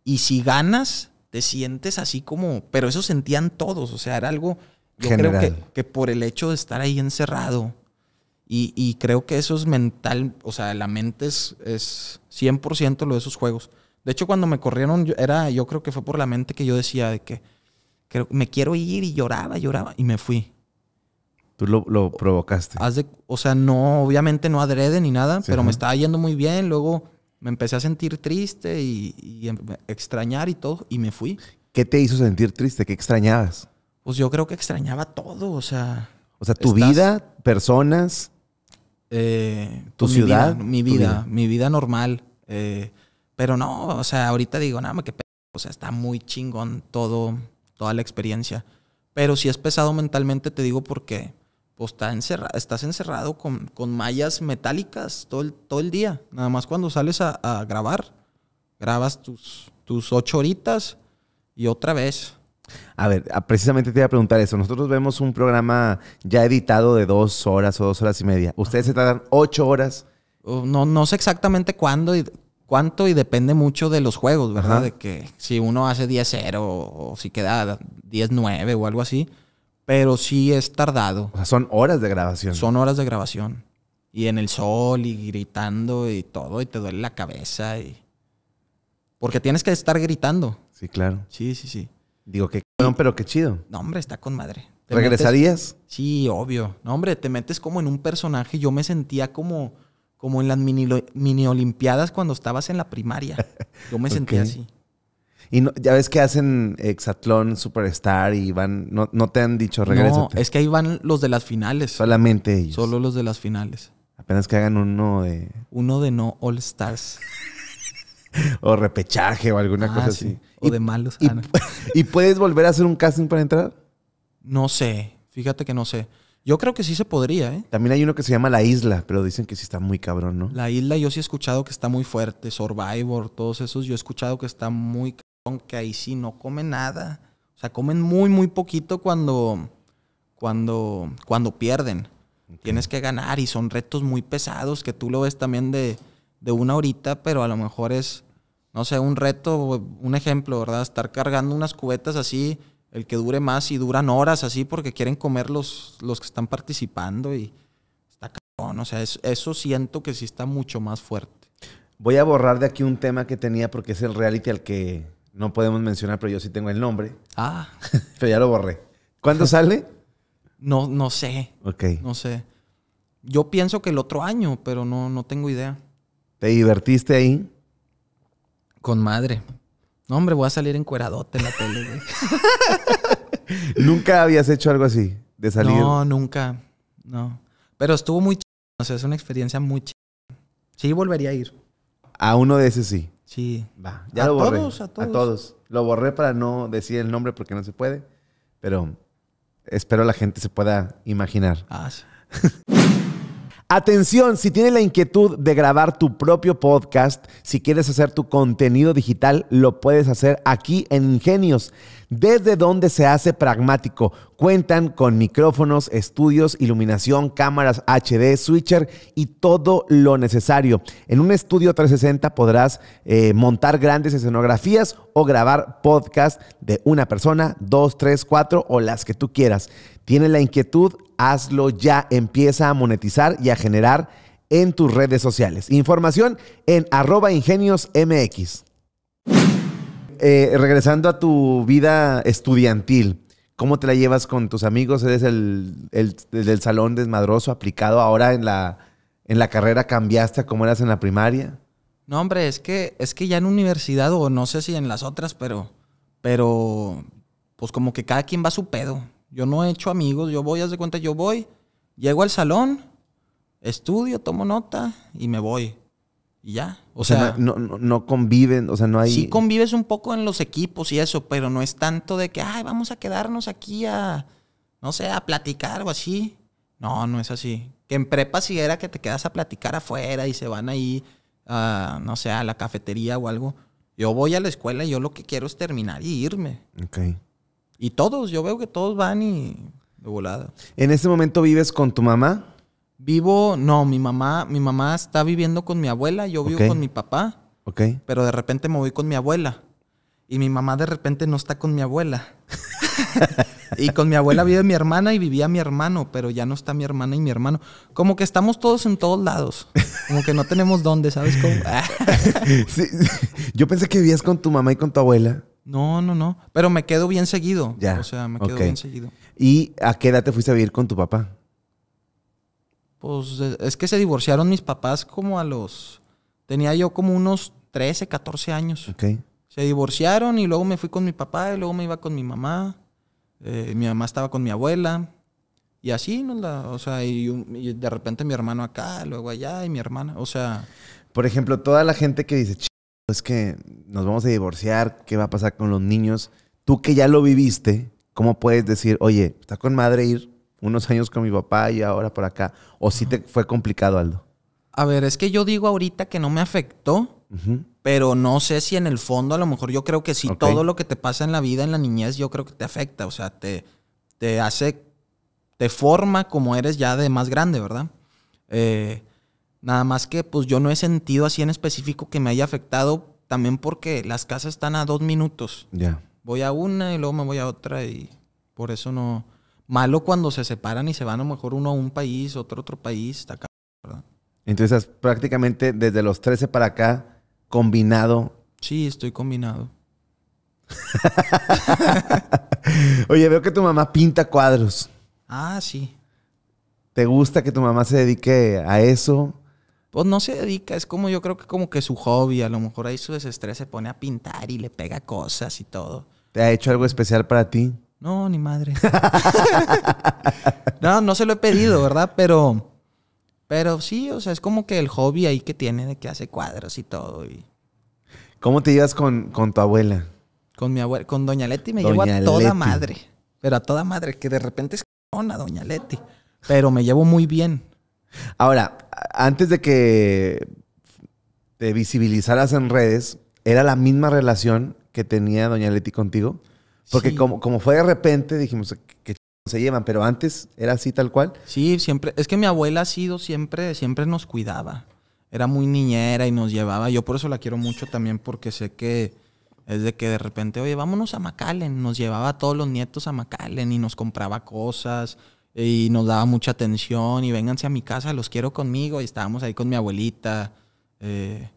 Y si ganas, te sientes así como, pero eso sentían todos, o sea, era algo, yo creo que, por el hecho de estar ahí encerrado. Y, creo que eso es mental, o sea, la mente es, es 100% lo de esos juegos. De hecho, cuando me corrieron, yo, era, yo creo que fue por la mente que yo decía de que, que me quiero ir y lloraba, lloraba, y me fui. Tú lo, provocaste. o sea, no, obviamente no adrede ni nada, pero me estaba yendo muy bien. Luego me empecé a sentir triste y, em, extrañar y todo, y me fui. ¿Qué te hizo sentir triste? ¿Qué extrañabas? Pues yo creo que extrañaba todo, o sea. O sea, tu vida, personas. Eh, tu pues ciudad. Mi vida, mi vida, normal. Eh, pero no, o sea, ahorita digo, nada más que O sea, está muy chingón todo, toda la experiencia. Pero si es pesado mentalmente, te digo porque pues, estás encerrado con, mallas metálicas todo el, todo el día. Nada más cuando sales a, grabar, grabas tus, tus ocho horitas y otra vez. A ver, ah, precisamente te iba a preguntar eso. Nosotros vemos un programa ya editado de dos horas o dos horas y media. ¿Ustedes se tardan ocho horas? Uh, no, no sé exactamente cuándo y, cuánto y depende mucho de los juegos, ¿verdad? De que si uno hace 10-0 o si queda 10-9 o algo así, pero sí es tardado. O sea, son horas de grabación. Son horas de grabación. Y en el sol y gritando y todo, y te duele la cabeza. Y... Porque tienes que estar gritando. Sí, claro. Sí, sí, sí. Digo que pero qué chido. No, hombre, está con madre. ¿Regresarías? Sí, obvio. No, hombre, te metes como en un personaje. Yo me sentía como, como en las mini, olimpiadas cuando estabas en la primaria. Yo me sentía así. Y ya ves que hacen Exatlón, Superstar y van. No, te han dicho regreso. No, es que ahí van los de las finales. Solamente ellos. Solo los de las finales. Apenas que hagan uno de. Uno de no All Stars. o repechaje o alguna ah, cosa así. O de malos. Ah, y, puedes volver a hacer un casting para entrar? No sé. Fíjate que no sé. Yo creo que sí se podría, ¿eh? También hay uno que se llama La Isla, pero dicen que sí está muy cabrón, ¿no? La Isla yo sí he escuchado que está muy fuerte. Survivor, todos esos, yo he escuchado que está muy que ahí sí no come nada. O sea, comen muy, muy poquito cuando, cuando, cuando pierden. Tienes que ganar y son retos muy pesados que tú lo ves también de, de, una horita, pero a lo mejor es, no sé, un reto, un ejemplo, ¿verdad? Estar cargando unas cubetas así, el que dure más y duran horas así porque quieren comer los, los que están participando y está cabrón. O sea, eso siento que sí está mucho más fuerte. Voy a borrar de aquí un tema que tenía porque es el reality al que no podemos mencionar, pero yo sí tengo el nombre. Ah. pero ya lo borré. ¿Cuándo sale? No, no sé. Ok. No sé. Yo pienso que el otro año, pero no, no tengo idea. ¿Te divertiste ahí? Con madre. No, hombre, voy a salir encueradote en la tele, güey. ¿Nunca habías hecho algo así? De salir. No, nunca. No. Pero estuvo muy chido. O sea, es una experiencia muy chida. Sí, volvería a ir. A uno de esos sí. Sí. Va. a lo Todos, a todos. A todos. Lo borré para no decir el nombre porque no se puede. Pero espero la gente se pueda imaginar. Ah, Atención, si tienes la inquietud de grabar tu propio podcast, si quieres hacer tu contenido digital, lo puedes hacer aquí en Ingenios desde donde se hace pragmático. Cuentan con micrófonos, estudios, iluminación, cámaras HD, switcher y todo lo necesario. En un estudio 360 podrás eh, montar grandes escenografías o grabar podcast de una persona, dos, tres, cuatro o las que tú quieras. ¿Tienes la inquietud? Hazlo ya. Empieza a monetizar y a generar en tus redes sociales. Información en arroba mx eh, regresando a tu vida estudiantil, ¿cómo te la llevas con tus amigos? ¿Eres el, el, del salón desmadroso aplicado ahora en la, en la carrera? ¿Cambiaste a cómo eras en la primaria? No, hombre, es que, es que ya en universidad, o no sé si en las otras, pero, pero, pues como que cada quien va a su pedo. Yo no he hecho amigos, yo voy, haz de cuenta, yo voy, llego al salón, estudio, tomo nota y me voy. Y ya. O, sea, no, conviven, o sea, no hay. Sí convives un poco en los equipos y eso, pero no es tanto de que, ay, vamos a quedarnos aquí a, no sé, a platicar o así. No, no es así. Que en prepa sí era que te quedas a platicar afuera y se van ahí, a, ah, no sé, a la cafetería o algo. Yo voy a la escuela y yo lo que quiero es terminar y irme. Ok. Y todos, yo veo que todos van y de volada. ¿En este momento vives con tu mamá? Vivo, no, mi mamá, mi mamá está viviendo con mi abuela, yo vivo con mi papá. Ok. Pero de repente me voy con mi abuela. Y mi mamá de repente no está con mi abuela. y con mi abuela vive mi hermana y vivía mi hermano, pero ya no está mi hermana y mi hermano. Como que estamos todos en todos lados. Como que no tenemos dónde, ¿sabes cómo? yo pensé que vivías con tu mamá y con tu abuela. No, no, no. Pero me quedo bien seguido. Ya. O sea, me quedo bien seguido. ¿Y a qué edad te fuiste a vivir con tu papá? Pues es que se divorciaron mis papás como a los... Tenía yo como unos 13, 14 años. Okay. Se divorciaron y luego me fui con mi papá y luego me iba con mi mamá. Eh, mi mamá estaba con mi abuela. Y así, ¿no? La, o sea, y, de repente mi hermano acá, luego allá y mi hermana. O sea... Por ejemplo, toda la gente que dice, es que nos vamos a divorciar, ¿qué va a pasar con los niños? Tú que ya lo viviste, ¿cómo puedes decir, oye, está con madre ir unos años con mi papá y ahora por acá? ¿O sí te fue complicado, Aldo? A ver, es que yo digo ahorita que no me afectó, pero no sé si en el fondo, a lo mejor yo creo que sí, todo lo que te pasa en la vida, en la niñez, yo creo que te afecta, o sea, te, te hace, te forma como eres ya de más grande, ¿verdad? Eh, nada más que pues yo no he sentido así en específico que me haya afectado, también porque las casas están a dos minutos. Ya. Voy a una y luego me voy a otra y por eso no, Malo cuando se separan y se van a lo mejor uno a un país, otro otro país, está acá, ¿verdad? Entonces, prácticamente desde los 13 para acá, combinado. Sí, estoy combinado. Oye, veo que tu mamá pinta cuadros. Ah, sí. ¿Te gusta que tu mamá se dedique a eso? Pues no se dedica, es como yo creo que como que su hobby, a lo mejor ahí su desestrés se pone a pintar y le pega cosas y todo. ¿Te ha hecho algo especial para ti? No, ni madre. no, no se lo he pedido, ¿verdad? Pero, pero sí, o sea, es como que el hobby ahí que tiene de que hace cuadros y todo. ¿Cómo te llevas con, tu abuela? Con mi abuela, con Doña Leti me llevo a toda madre. Pero a toda madre, que de repente es a Doña Leti. Pero me llevo muy bien. Ahora, antes de que te visibilizaras en redes, ¿era la misma relación que tenía Doña Leti contigo? Porque como, como fue de repente, dijimos que se llevan, pero antes era así tal cual. Sí, siempre. Es que mi abuela ha sido siempre, siempre nos cuidaba. Era muy niñera y nos llevaba. Yo por eso la quiero mucho también, porque sé que es de que de repente, oye, vámonos a Macallen. Nos llevaba a todos los nietos a Macallen y nos compraba cosas y nos daba mucha atención y vénganse a mi casa, los quiero conmigo. Y estábamos ahí con mi abuelita. Eh,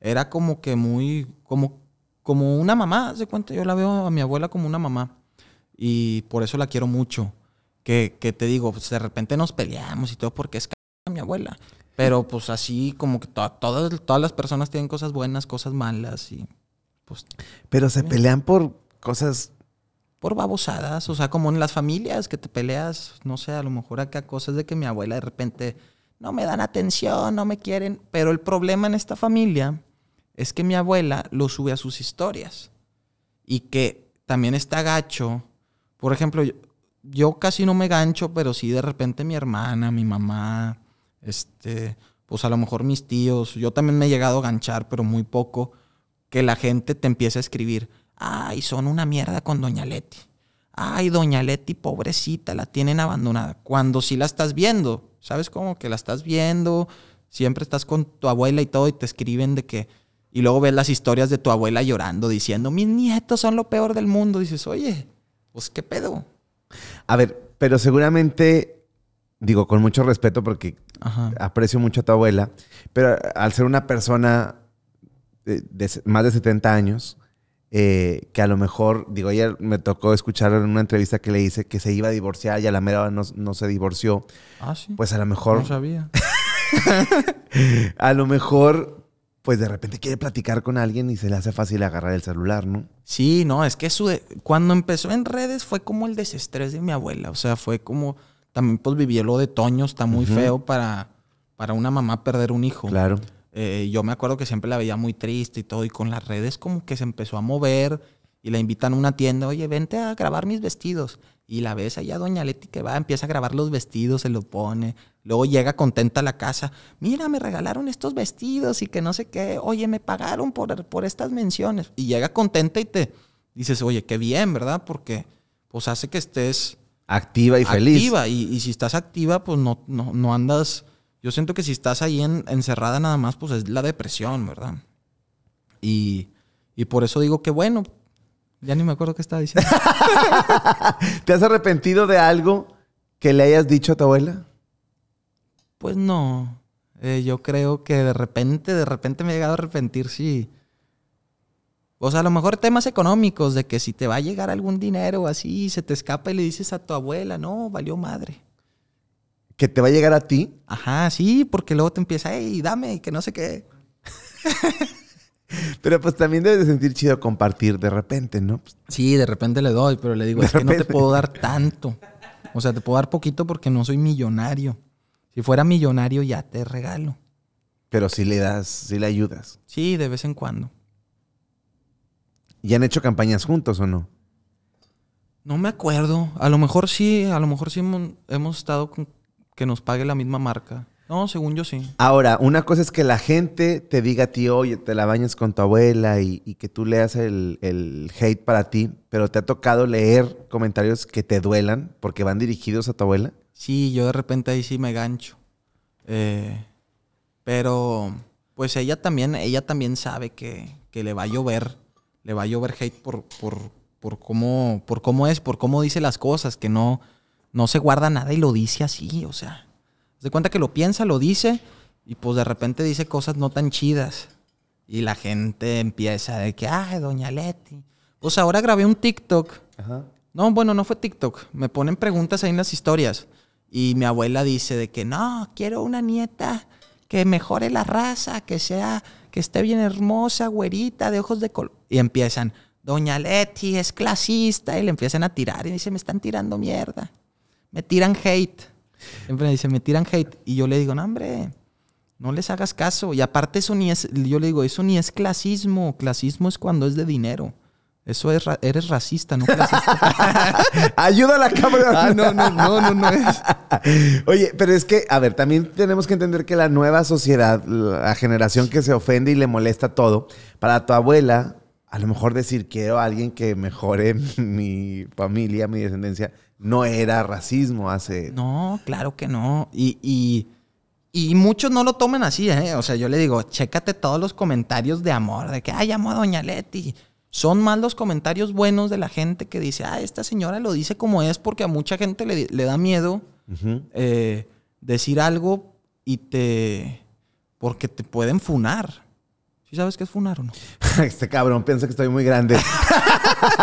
era como que muy, como como una mamá, se cuenta, yo la veo a mi abuela como una mamá y por eso la quiero mucho. Que, que te digo, pues de repente nos peleamos y todo porque es a mi abuela. Pero pues así como que todas, todas las personas tienen cosas buenas, cosas malas y pues... Pero se eh. pelean por cosas... Por babosadas, o sea, como en las familias que te peleas, no sé, a lo mejor acá cosas de que mi abuela de repente no me dan atención, no me quieren, pero el problema en esta familia es que mi abuela lo sube a sus historias y que también está gacho. Por ejemplo, yo, casi no me gancho, pero sí de repente mi hermana, mi mamá, este, pues a lo mejor mis tíos, yo también me he llegado a ganchar, pero muy poco, que la gente te empiece a escribir, ay, son una mierda con Doña Leti. Ay, Doña Leti, pobrecita, la tienen abandonada. Cuando sí la estás viendo, ¿sabes cómo? Que la estás viendo, siempre estás con tu abuela y todo y te escriben de que, y luego ves las historias de tu abuela llorando, diciendo, mis nietos son lo peor del mundo. Dices, oye, pues qué pedo. A ver, pero seguramente, digo, con mucho respeto porque aprecio mucho a tu abuela, pero al ser una persona eh, de, más de 70 años, eh, que a lo mejor, digo, ayer me tocó escuchar en una entrevista que le hice que se iba a divorciar y a la mera no, se divorció. Ah, sí. Pues a lo mejor. No sabía. a lo mejor pues de repente quiere platicar con alguien y se le hace fácil agarrar el celular, ¿no? Sí, no, es que su cuando empezó en redes fue como el desestrés de mi abuela, o sea, fue como también pues vivió lo de Toño, está muy feo para, para una mamá perder un hijo. Claro. Eh, yo me acuerdo que siempre la veía muy triste y todo, y con las redes como que se empezó a mover y la invitan a una tienda, oye, vente a grabar mis vestidos. Y la ves allá doña Leti que va, empieza a grabar los vestidos, se lo pone. Luego llega contenta a la casa. Mira, me regalaron estos vestidos y que no sé qué. Oye, me pagaron por, por estas menciones. Y llega contenta y te dices, oye, qué bien, ¿verdad? Porque pues hace que estés... Activa y feliz. Activa. Y, si estás activa, pues no, no, andas... Yo siento que si estás ahí encerrada nada más, pues es la depresión, ¿verdad? Y, y por eso digo que bueno, ya ni me acuerdo qué estaba diciendo. ¿Te has arrepentido de algo que le hayas dicho a tu abuela? Pues no. Eh, yo creo que de repente, de repente me he llegado a arrepentir, sí. O sea, a lo mejor temas económicos, de que si te va a llegar algún dinero así, se te escapa y le dices a tu abuela, no, valió madre. ¿Que te va a llegar a ti? Ajá, sí, porque luego te empieza, hey, dame, que no sé qué. Pero pues también debes de sentir chido compartir de repente, ¿no? sí, de repente le doy, pero le digo, es que no te puedo dar tanto. O sea, te puedo dar poquito porque no soy millonario. Si fuera millonario ya te regalo. Pero sí le das, sí le ayudas. Sí, de vez en cuando. ¿Y han hecho campañas juntos o no? No me acuerdo. A lo mejor sí, a lo mejor sí hemos, hemos estado con que nos pague la misma marca. No, según yo sí. Ahora, una cosa es que la gente te diga a ti, oye, te la bañas con tu abuela y, que tú leas el, el, hate para ti, pero te ha tocado leer comentarios que te duelan porque van dirigidos a tu abuela. Sí, yo de repente ahí sí me gancho. Eh, pero, pues ella también, ella también sabe que, que, le va a llover, le va a llover hate por, por, por, cómo, por cómo es, por cómo dice las cosas, que no, no se guarda nada y lo dice así, o sea se cuenta que lo piensa, lo dice y pues de repente dice cosas no tan chidas. Y la gente empieza de que, ay, doña Leti. Pues ahora grabé un TikTok. No, bueno, no fue TikTok. Me ponen preguntas ahí en las historias. Y mi abuela dice de que no, quiero una nieta que mejore la raza, que sea, que esté bien hermosa, güerita, de ojos de color. Y empiezan, Doña Leti es clasista. Y le empiezan a tirar. Y dice, me están tirando mierda. Me tiran hate. Siempre me dicen, me tiran hate. Y yo le digo, no, hombre, no les hagas caso. Y aparte, eso ni es, yo le digo, eso ni es clasismo. Clasismo es cuando es de dinero. Eso es, eres racista, no clasista. Ayuda a la cámara. no, no, no, no, no es. Oye, pero es que, a ver, también tenemos que entender que la nueva sociedad, la generación que se ofende y le molesta todo, para tu abuela, a lo mejor decir quiero a alguien que mejore mi familia, mi descendencia, no era racismo hace... No, claro que no. Y, muchos no lo toman así, ¿eh? O sea, yo le digo, chécate todos los comentarios de amor, de que, ay, amo a Doña Leti. Son más los comentarios buenos de la gente que dice, ah, esta señora lo dice como es porque a mucha gente le, da miedo eh, decir algo y te... porque te pueden funar. ¿Y sabes qué es funar o no? este cabrón piensa que estoy muy grande.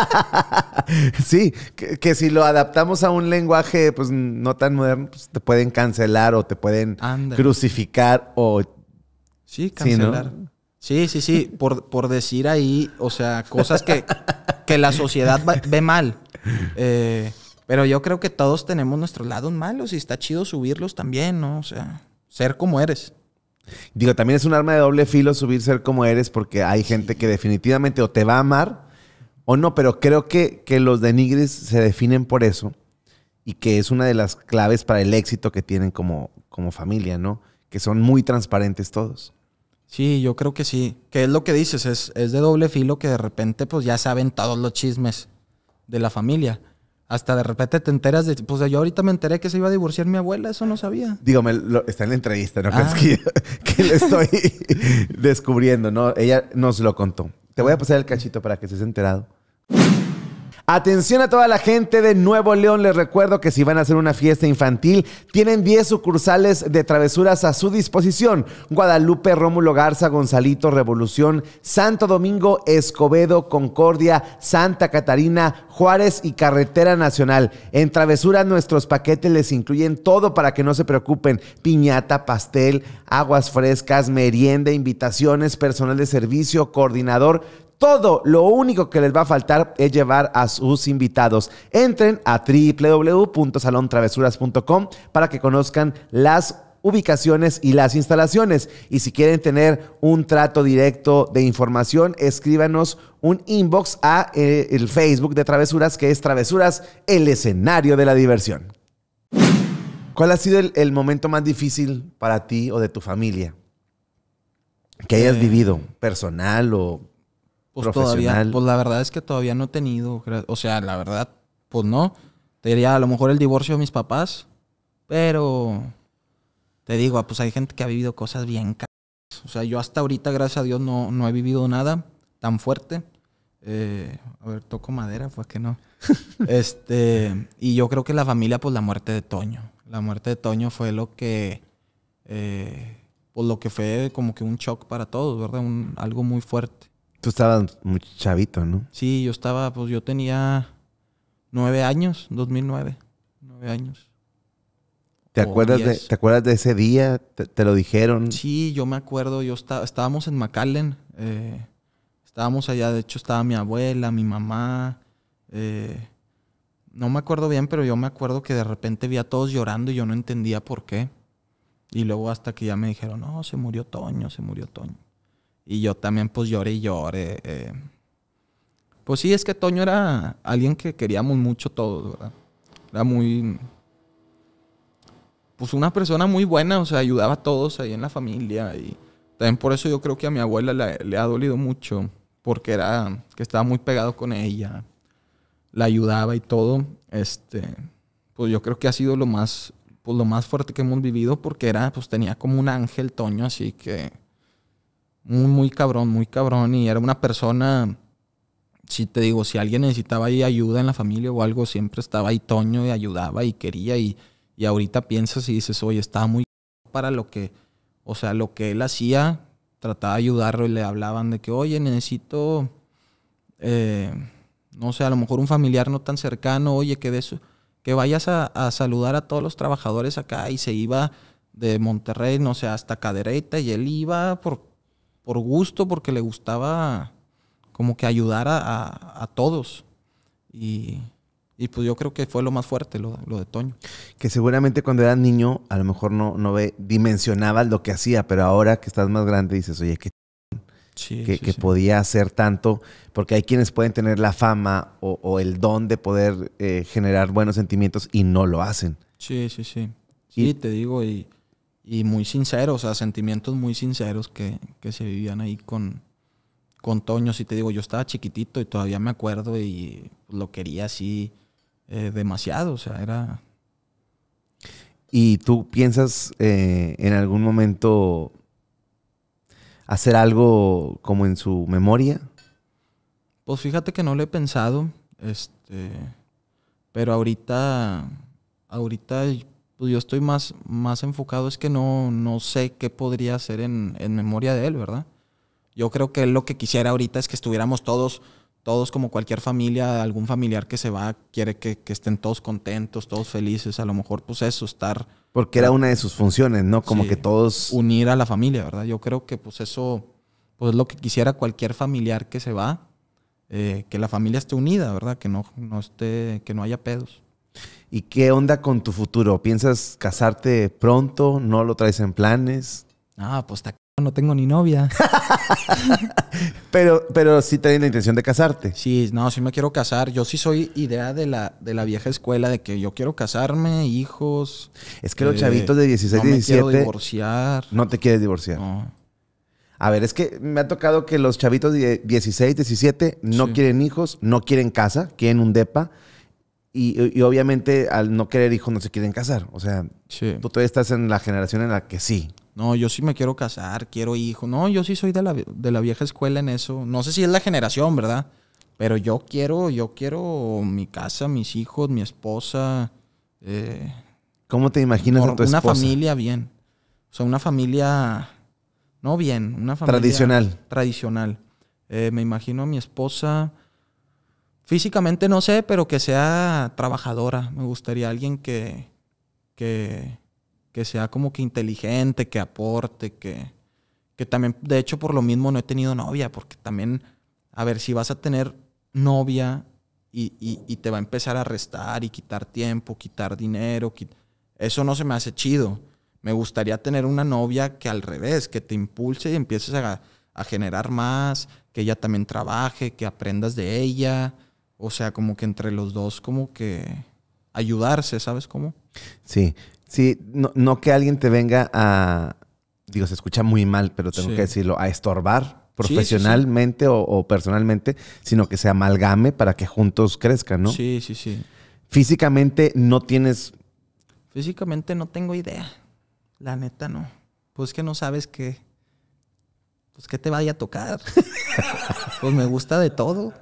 sí, que, si lo adaptamos a un lenguaje pues no tan moderno, pues, te pueden cancelar o te pueden crucificar o... Sí, cancelar. ¿Sí, sí, sí, por, por, decir ahí, o sea, cosas que, que la sociedad ve mal. Eh, pero yo creo que todos tenemos nuestros lados malos y está chido subirlos también, ¿no? O sea, ser como eres. Digo, también es un arma de doble filo subir ser como eres porque hay gente que definitivamente o te va a amar o no, pero creo que, los denigres se definen por eso y que es una de las claves para el éxito que tienen como, familia, ¿no? Que son muy transparentes todos. Sí, yo creo que sí. Que es lo que dices, es, de doble filo que de repente pues ya se saben todos los chismes de la familia. Hasta de repente te enteras de. Pues yo ahorita me enteré que se iba a divorciar mi abuela, eso no sabía. Dígame, está en la entrevista, ¿no? Ah. Que, estoy descubriendo, ¿no? Ella nos lo contó. Te voy a pasar el cachito para que seas enterado. Atención a toda la gente de Nuevo León, les recuerdo que si van a hacer una fiesta infantil, tienen 10 sucursales de travesuras a su disposición. Guadalupe, Rómulo Garza, Gonzalito, Revolución, Santo Domingo, Escobedo, Concordia, Santa Catarina, Juárez y Carretera Nacional. En travesuras nuestros paquetes les incluyen todo para que no se preocupen. Piñata, pastel, aguas frescas, merienda, invitaciones, personal de servicio, coordinador todo lo único que les va a faltar es llevar a sus invitados. Entren a www.salontravesuras.com para que conozcan las ubicaciones y las instalaciones. Y si quieren tener un trato directo de información, escríbanos un inbox a eh, el Facebook de Travesuras, que es Travesuras, el escenario de la diversión. ¿Cuál ha sido el, momento más difícil para ti o de tu familia que hayas eh. vivido, personal o pues todavía, pues la verdad es que todavía no he tenido, o sea, la verdad, pues no. Te diría a lo mejor el divorcio de mis papás, pero te digo, ah, pues hay gente que ha vivido cosas bien caras. O sea, yo hasta ahorita, gracias a Dios, no, no he vivido nada tan fuerte. Eh, a ver, toco madera, fue que no. este, y yo creo que la familia, pues la muerte de Toño. La muerte de Toño fue lo que, eh, pues lo que fue como que un shock para todos, ¿verdad? Un, algo muy fuerte. Tú estabas muy chavito, ¿no? Sí, yo estaba, pues yo tenía nueve años, 2009. Nueve años. ¿Te acuerdas, de, ¿Te acuerdas de ese día? ¿Te, lo dijeron? Sí, yo me acuerdo. Yo estaba, estábamos en McAllen. Eh, estábamos allá. De hecho, estaba mi abuela, mi mamá. Eh, no me acuerdo bien, pero yo me acuerdo que de repente vi a todos llorando y yo no entendía por qué. Y luego hasta que ya me dijeron, no, se murió Toño, se murió Toño. Y yo también pues lloré y lloré. Eh. Pues sí, es que Toño era alguien que queríamos mucho todos, ¿verdad? Era muy... Pues una persona muy buena, o sea, ayudaba a todos ahí en la familia. Y también por eso yo creo que a mi abuela le, ha dolido mucho, porque era que estaba muy pegado con ella, la ayudaba y todo. Este, pues yo creo que ha sido lo más, pues lo más fuerte que hemos vivido, porque era, pues tenía como un ángel Toño, así que muy, muy cabrón, muy cabrón. Y era una persona, si te digo, si alguien necesitaba ayuda en la familia o algo, siempre estaba ahí Toño y ayudaba y quería. Y, y ahorita piensas y dices, oye, estaba muy para lo que, o sea, lo que él hacía, trataba de ayudarlo y le hablaban de que, oye, necesito, eh, no sé, a lo mejor un familiar no tan cercano, oye, que de eso, que vayas a, saludar a todos los trabajadores acá y se iba de Monterrey, no sé, hasta Cadereyta y él iba por por gusto, porque le gustaba como que ayudar a, todos. Y, pues yo creo que fue lo más fuerte, lo, de Toño. Que seguramente cuando era niño, a lo mejor no, no ve, dimensionaba lo que hacía, pero ahora que estás más grande dices, oye, qué que, que podía hacer tanto, porque hay quienes pueden tener la fama o, el don de poder eh, generar buenos sentimientos y no lo hacen. Sí, sí, sí. Sí, te digo, y y muy sinceros, o sea, sentimientos muy sinceros que, se vivían ahí con, con Toño. Si te digo, yo estaba chiquitito y todavía me acuerdo y lo quería así eh, demasiado, o sea, era... ¿Y tú piensas eh, en algún momento hacer algo como en su memoria? Pues fíjate que no lo he pensado, este, pero ahorita, ahorita pues yo estoy más, más enfocado, es que no, no sé qué podría hacer en, en, memoria de él, ¿verdad? Yo creo que él lo que quisiera ahorita es que estuviéramos todos, todos como cualquier familia, algún familiar que se va, quiere que, estén todos contentos, todos felices, a lo mejor pues eso, estar... Porque era una de sus funciones, ¿no? Como que todos... Unir a la familia, ¿verdad? Yo creo que pues eso, pues lo que quisiera cualquier familiar que se va, eh, que la familia esté unida, ¿verdad? Que no, no esté, que no haya pedos. ¿Y qué onda con tu futuro? ¿Piensas casarte pronto? ¿No lo traes en planes? Ah, pues no tengo ni novia. pero, pero sí tenés la intención de casarte. Sí, no, sí me quiero casar. Yo sí soy idea de la, de la vieja escuela de que yo quiero casarme, hijos. Es que los eh, chavitos de 16, no 17. quiero divorciar. No te quieres divorciar. A ver, es que me ha tocado que los chavitos de 16, 17 no quieren hijos, no quieren casa, quieren un DEPA y, obviamente al no querer hijos no se quieren casar. O sea, tú todavía estás en la generación en la que sí. No, yo sí me quiero casar, quiero hijos. No, yo sí soy de la, vieja escuela en eso. No sé si es la generación, ¿verdad? Pero yo quiero, yo quiero mi casa, mis hijos, mi esposa. Eh, ¿Cómo te imaginas a tu Una familia bien. O sea, una familia... No bien, una familia... Tradicional. Tradicional. Eh, me imagino a mi esposa... Físicamente no sé, pero que sea trabajadora. Me gustaría alguien que, que, que sea como que inteligente, que aporte, que, que también, de hecho, por lo mismo no he tenido novia, porque también, a ver, si vas a tener novia y, y, te va a empezar a restar y quitar tiempo, quitar dinero, eso no se me hace chido. Me gustaría tener una novia que al revés, que te impulse y empieces a, a generar más, que ella también trabaje, que aprendas de ella, o sea, como que entre los dos, como que ayudarse, ¿sabes cómo? Sí, sí, no, que alguien te venga a, digo, se escucha muy mal, pero tengo que decirlo, a estorbar profesionalmente o, o, personalmente, sino que se amalgame para que juntos crezcan, ¿no? Sí, sí, sí. Físicamente no tienes... Físicamente no tengo idea. La neta no. Pues que no sabes qué, pues, ¿qué te vaya a tocar? pues me gusta de todo.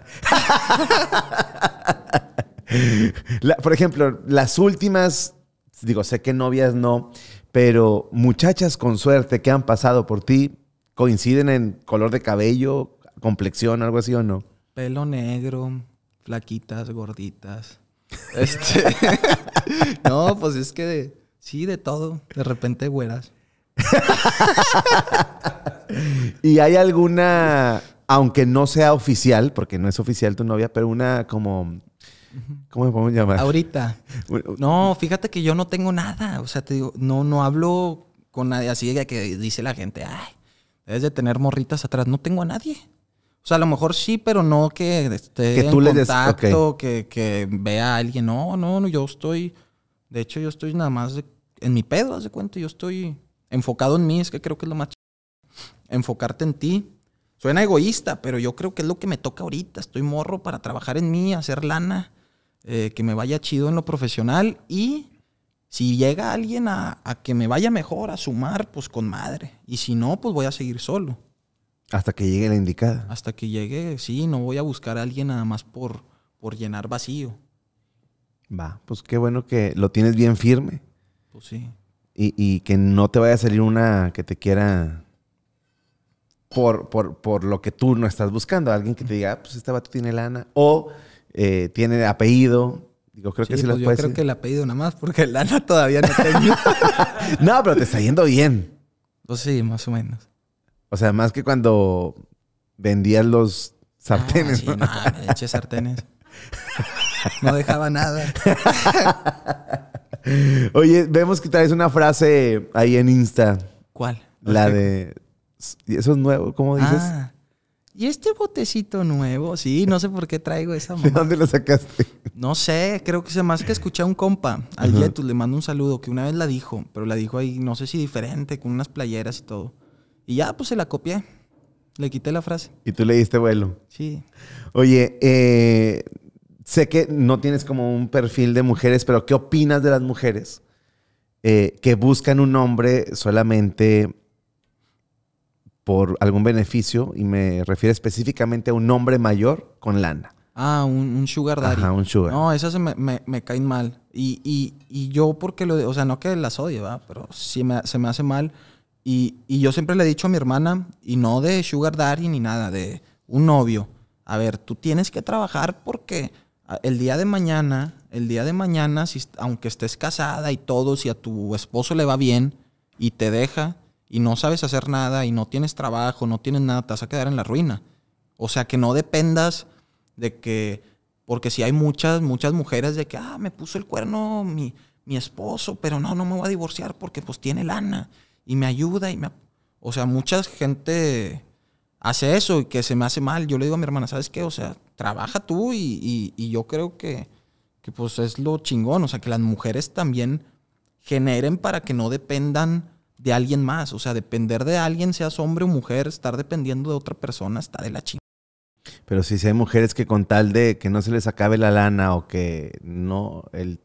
por ejemplo, las últimas, digo, sé que novias no, pero muchachas con suerte que han pasado por ti, ¿coinciden en color de cabello, complexión, algo así o no? Pelo negro, flaquitas, gorditas. Este, no, pues es que sí, de todo. De repente güeras. ¿Y hay alguna, aunque no sea oficial, porque no es oficial tu novia, pero una como... ¿Cómo me podemos llamar? Ahorita. No, fíjate que yo no tengo nada. O sea, te digo, no, no hablo con nadie así de que dice la gente, ay, debes de tener morritas atrás. No tengo a nadie. O sea, a lo mejor sí, pero no que esté tú en contacto, que, vea a alguien. No, no, no, yo estoy... De hecho, yo estoy nada más en mi pedo, haz de cuenta. Yo estoy Enfocado en mí, es que creo que es lo más Enfocarte en ti. Suena egoísta, pero yo creo que es lo que me toca ahorita. Estoy morro para trabajar en mí, hacer lana, eh, que me vaya chido en lo profesional y si llega alguien a, que me vaya mejor, a sumar, pues con madre. Y si no, pues voy a seguir solo. Hasta que llegue la indicada. Hasta que llegue, sí, no voy a buscar a alguien nada más por, por llenar vacío. Va, pues qué bueno que lo tienes bien firme. Pues sí. Y, que no te vaya a salir una que te quiera por, por, lo que tú no estás buscando. Alguien que te diga, ah, pues este vato tiene lana o eh, tiene apellido. Digo, creo que sí pues Yo creo que el apellido nada más, porque lana todavía no tengo. no, pero te está yendo bien. Pues sí, más o menos. O sea, más que cuando vendías los sartenes. Ah, sí, ¿no? eché sartenes. No dejaba nada. Oye, vemos que traes una frase ahí en Insta. ¿Cuál? La de. Eso es nuevo, ¿cómo dices? Ah, y este botecito nuevo, sí, no sé por qué traigo esa mamá. ¿De dónde lo sacaste? No sé, creo que se más que escuché a un compa, al Jetus le mando un saludo, que una vez la dijo, pero la dijo ahí, no sé si diferente, con unas playeras y todo. Y ya, pues se la copié. Le quité la frase. Y tú le diste vuelo. Sí. Oye, eh, sé que no tienes como un perfil de mujeres, pero ¿qué opinas de las mujeres eh, que buscan un hombre solamente por algún beneficio? Y me refiero específicamente a un hombre mayor con lana. Ah, un, sugar daddy. Ajá, un sugar. No, esas me, me, caen mal. Y, y, y, yo porque lo... O sea, no que las odie, ¿verdad? Pero sí me, se me hace mal. Y, y, yo siempre le he dicho a mi hermana, y no de sugar daddy ni nada, de un novio. A ver, tú tienes que trabajar porque el día de mañana, el día de mañana, si, aunque estés casada y todo, si a tu esposo le va bien y te deja y no sabes hacer nada y no tienes trabajo, no tienes nada, te vas a quedar en la ruina. O sea, que no dependas de que, porque si hay muchas, muchas mujeres de que, ah, me puso el cuerno mi, mi esposo, pero no, no me voy a divorciar porque pues tiene lana y me ayuda y me... O sea, mucha gente hace eso y que se me hace mal. Yo le digo a mi hermana, ¿sabes qué? O sea, trabaja tú y, yo creo que, pues es lo chingón, o sea, que las mujeres también generen para que no dependan de alguien más, o sea, depender de alguien, seas hombre o mujer, estar dependiendo de otra persona está de la chingada. Pero si hay mujeres que con tal de que no se les acabe la lana o que no el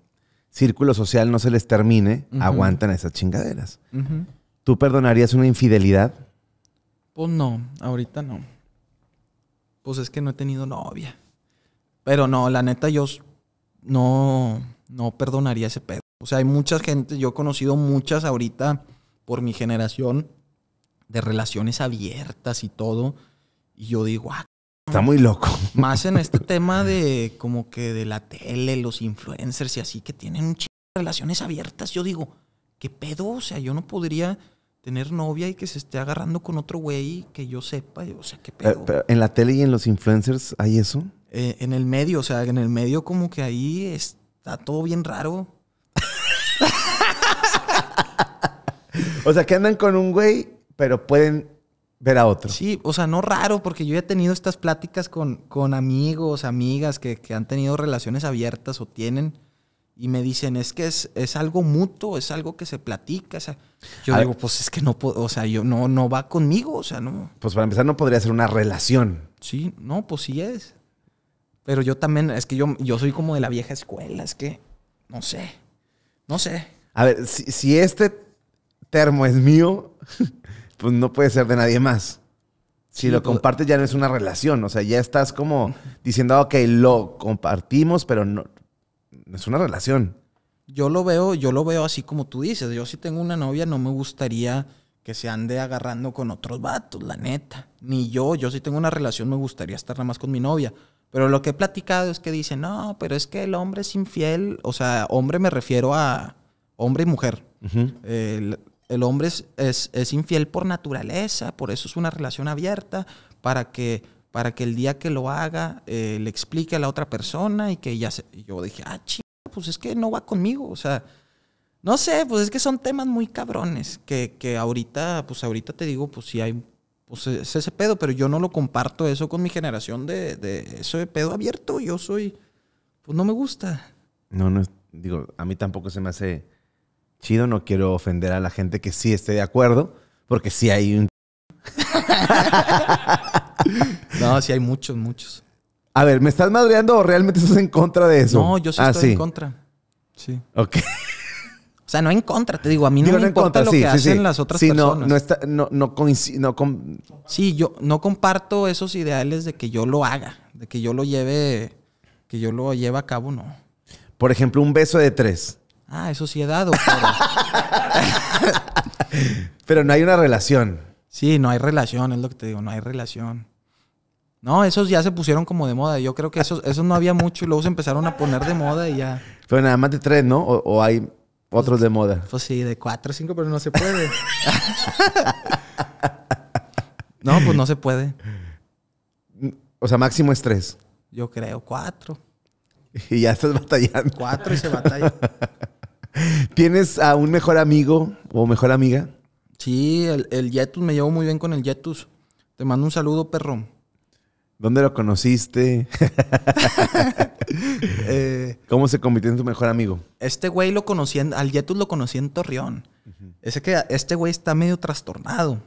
círculo social no se les termine, aguantan esas chingaderas. ¿Tú perdonarías una infidelidad? Pues no, ahorita no pues es que no he tenido novia. Pero no, la neta yo no, no perdonaría ese pedo. O sea, hay mucha gente, yo he conocido muchas ahorita por mi generación de relaciones abiertas y todo. Y yo digo, ah, Está muy loco. Más en este tema de como que de la tele, los influencers y así que tienen un chingo de relaciones abiertas. Yo digo, ¿qué pedo? O sea, yo no podría tener novia y que se esté agarrando con otro güey que yo sepa, o sea, qué eh, pedo. ¿En la tele y en los influencers hay eso? Eh, en el medio, o sea, en el medio como que ahí está todo bien raro. o sea, que andan con un güey, pero pueden ver a otro. Sí, o sea, no raro, porque yo ya he tenido estas pláticas con, con amigos, amigas que, que han tenido relaciones abiertas o tienen. Y me dicen, es que es, algo mutuo, es algo que se platica. O sea, yo digo, pues es que no puedo, o sea, yo no, no va conmigo, o sea, no. Pues para empezar, no podría ser una relación. Sí, no, pues sí es. Pero yo también, es que yo, yo soy como de la vieja escuela, es que no sé, no sé. A ver, si, este termo es mío, pues no puede ser de nadie más. Si lo pues, compartes ya no es una relación, o sea, ya estás como diciendo, ah, ok, lo compartimos, pero no, es una relación. Yo lo veo, yo lo veo así como tú dices. Yo si tengo una novia no me gustaría que se ande agarrando con otros vatos, la neta. Ni yo, yo si tengo una relación me gustaría estar nada más con mi novia. Pero lo que he platicado es que dicen, no, pero es que el hombre es infiel. O sea, hombre me refiero a hombre y mujer. el, hombre es infiel por naturaleza, por eso es una relación abierta, para que para que el día que lo haga eh, le explique a la otra persona y que ya se... yo dije, ah, chica, pues es que no va conmigo, o sea, no sé, pues es que son temas muy cabrones, que, que ahorita, pues ahorita te digo, pues sí hay, pues es ese pedo, pero yo no lo comparto eso con mi generación de, de eso pedo abierto, yo soy, pues no me gusta. No, no, digo, a mí tampoco se me hace chido, no quiero ofender a la gente que sí esté de acuerdo, porque sí hay un... no, sí hay muchos, muchos. A ver, ¿me estás madreando o realmente estás en contra de eso? No, yo sí ah, estoy en contra. Sí. Ok. O sea, no en contra, te digo, a mí no me importa lo que hacen las otras personas. No, no, está, no, no, no con... Sí, yo no comparto esos ideales de que yo lo haga, de que yo lo lleve, que yo lo lleve a cabo, no. Por ejemplo, un beso de tres. Ah, eso sí he dado, pero no hay una relación. Sí, no hay relación, es lo que te digo, no hay relación. No, esos ya se pusieron como de moda. Yo creo que esos, esos no había mucho y luego se empezaron a poner de moda y ya. Pero nada más de tres, ¿no? O, hay otros de moda. Pues sí, de cuatro o cinco, pero no se puede. no, pues no se puede. O sea, máximo es tres. Yo creo, cuatro. Y ya estás batallando. Cuatro y se batalla. ¿Tienes a un mejor amigo o mejor amiga? Sí, el, el Yetus, me llevo muy bien con el Yetus. Te mando un saludo, perro. ¿Dónde lo conociste? Eh, ¿Cómo se convirtió en tu mejor amigo? Este güey lo conocí, en, al Yetus lo conocí en Torreón. Ese que, este güey está medio trastornado.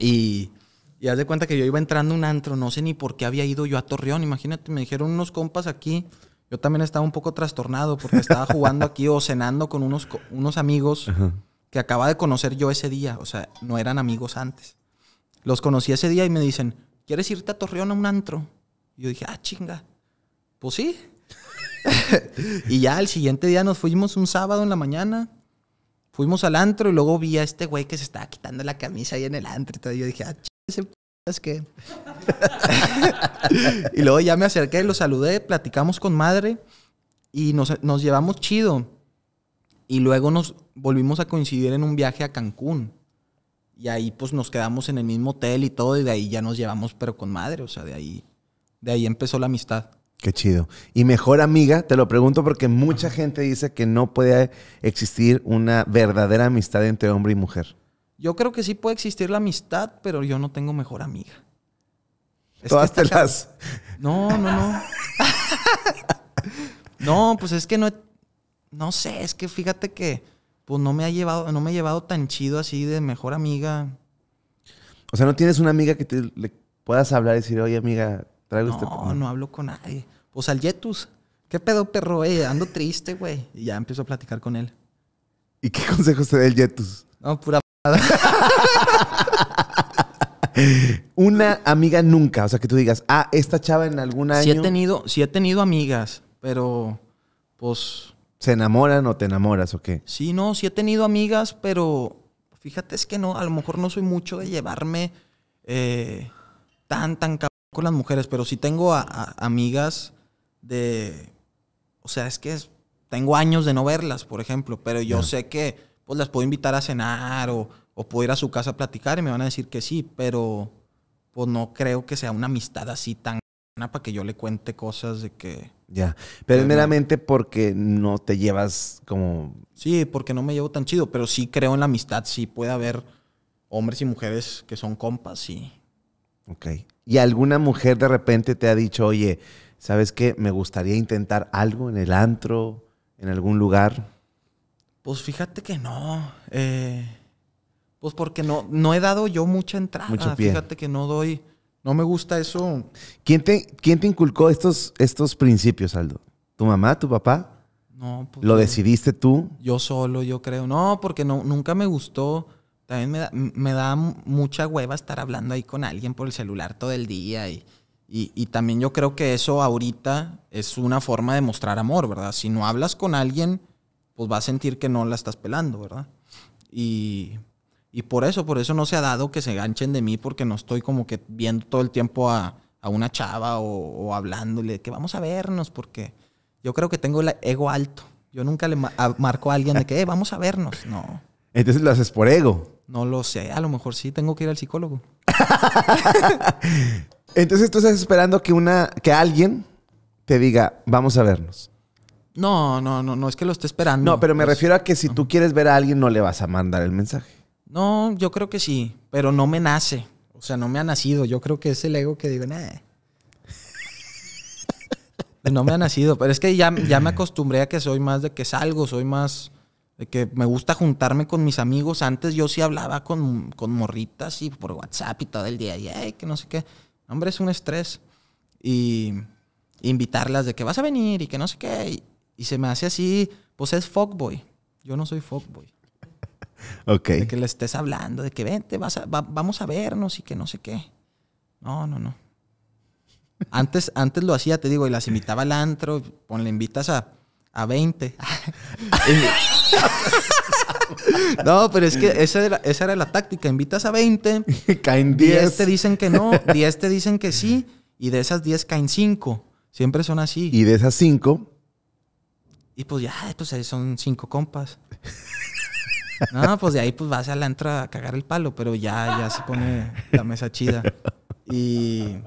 Y, y haz de cuenta que yo iba entrando un antro, no sé ni por qué había ido yo a Torreón. Imagínate, me dijeron unos compas aquí. Yo también estaba un poco trastornado porque estaba jugando aquí o cenando con unos, unos amigos que acaba de conocer yo ese día. O sea, no eran amigos antes. Los conocí ese día y me dicen, ¿quieres irte a Torreón a un antro? yo dije, ah, chinga. Pues sí. y ya el siguiente día nos fuimos un sábado en la mañana. Fuimos al antro y luego vi a este güey que se estaba quitando la camisa ahí en el antro. Y yo dije, ah, chinga, ese es que. y luego ya me acerqué, lo saludé, platicamos con madre y nos llevamos chido. Y luego nos volvimos a coincidir en un viaje a Cancún. Y ahí pues nos quedamos en el mismo hotel y todo, y de ahí ya nos llevamos, pero con madre, o sea, de ahí, de ahí empezó la amistad. Qué chido. Y mejor amiga, te lo pregunto porque mucha gente dice que no puede existir una verdadera amistad entre hombre y mujer. Yo creo que sí puede existir la amistad, pero yo no tengo mejor amiga. Todas te las. No, no, no. no, pues es que no. No sé, es que fíjate que pues no me ha llevado, no me ha llevado tan chido así de mejor amiga. O sea, no tienes una amiga que te le puedas hablar y decir, oye amiga, traigo este No, no hablo con nadie. Pues al Yetus, ¿qué pedo perro, eh? Ando triste, güey. Y ya empiezo a platicar con él. ¿Y qué consejos te da el Yetus? No, pura Una amiga nunca, o sea, que tú digas, ah, esta chava en algún año. Sí he tenido, sí he tenido amigas, pero pues ¿Se enamoran o te enamoras o qué? Sí, no, sí he tenido amigas, pero fíjate es que no, a lo mejor no soy mucho de llevarme eh, tan, tan cabrón con las mujeres, pero sí tengo amigas de, o sea, es que tengo años de no verlas, por ejemplo, pero yo sé que pues las puedo invitar a cenar o, o puedo ir a su casa a platicar y me van a decir que sí, pero pues no creo que sea una amistad así tan para que yo le cuente cosas de que. Ya. Pero es meramente porque no te llevas como. Sí, porque no me llevo tan chido, pero sí creo en la amistad. Sí puede haber hombres y mujeres que son compas sí. Ok. ¿Y alguna mujer de repente te ha dicho, oye, ¿sabes qué? Me gustaría intentar algo en el antro, en algún lugar. Pues fíjate que no. Eh, pues porque no, no he dado yo mucha entrada. fíjate que no doy no me gusta eso. ¿Quién te, te inculcó estos, estos principios, Aldo? ¿Tu mamá, tu papá? No, pues, ¿Lo decidiste tú? Yo solo, yo creo. No, porque no, nunca me gustó. También me da, mucha hueva estar hablando ahí con alguien por el celular todo el día. Y, y, y, también yo creo que eso ahorita es una forma de mostrar amor, ¿verdad? Si no hablas con alguien, pues vas a sentir que no la estás pelando, ¿verdad? Y y por eso, por eso no se ha dado que se ganchen de mí porque no estoy como que viendo todo el tiempo a, una chava o, hablándole que vamos a vernos porque yo creo que tengo el ego alto. Yo nunca le marco a alguien de que eh, vamos a vernos. No. Entonces lo haces por ego. No lo sé. A lo mejor sí tengo que ir al psicólogo. Entonces tú estás esperando que una, que alguien te diga, vamos a vernos. No, no, no, no es que lo esté esperando. No, pero me refiero a que si tú quieres ver a alguien, no le vas a mandar el mensaje. No, yo creo que sí, pero no me nace. O sea, no me ha nacido. Yo creo que es el ego que digo, eh. No me ha nacido, pero es que ya, ya me acostumbré a que soy más de que salgo, soy más de que me gusta juntarme con mis amigos. Antes yo sí hablaba con, con morritas y por WhatsApp y todo el día, y que no sé qué. Hombre, es un estrés. Y invitarlas de que vas a venir y que no sé qué. Y, y se me hace así, pues es fuckboy. Yo no soy fuckboy. ok. De que le estés hablando, de que vente, vamos a vernos y que no sé qué. No, no, no. Antes, antes lo hacía, te digo, y las invitaba al antro, ponle invitas a, a 20. no, pero es que esa era, la táctica, invitas a 20. caen 10. 10 te dicen que no, 10 te dicen que sí, y de esas 10 caen 5. Siempre son así. Y de esas 5. Y pues ya, pues son 5 compas. No, pues de ahí pues vas a la entrada a cagar el palo, pero ya, ya se pone la mesa chida. Y.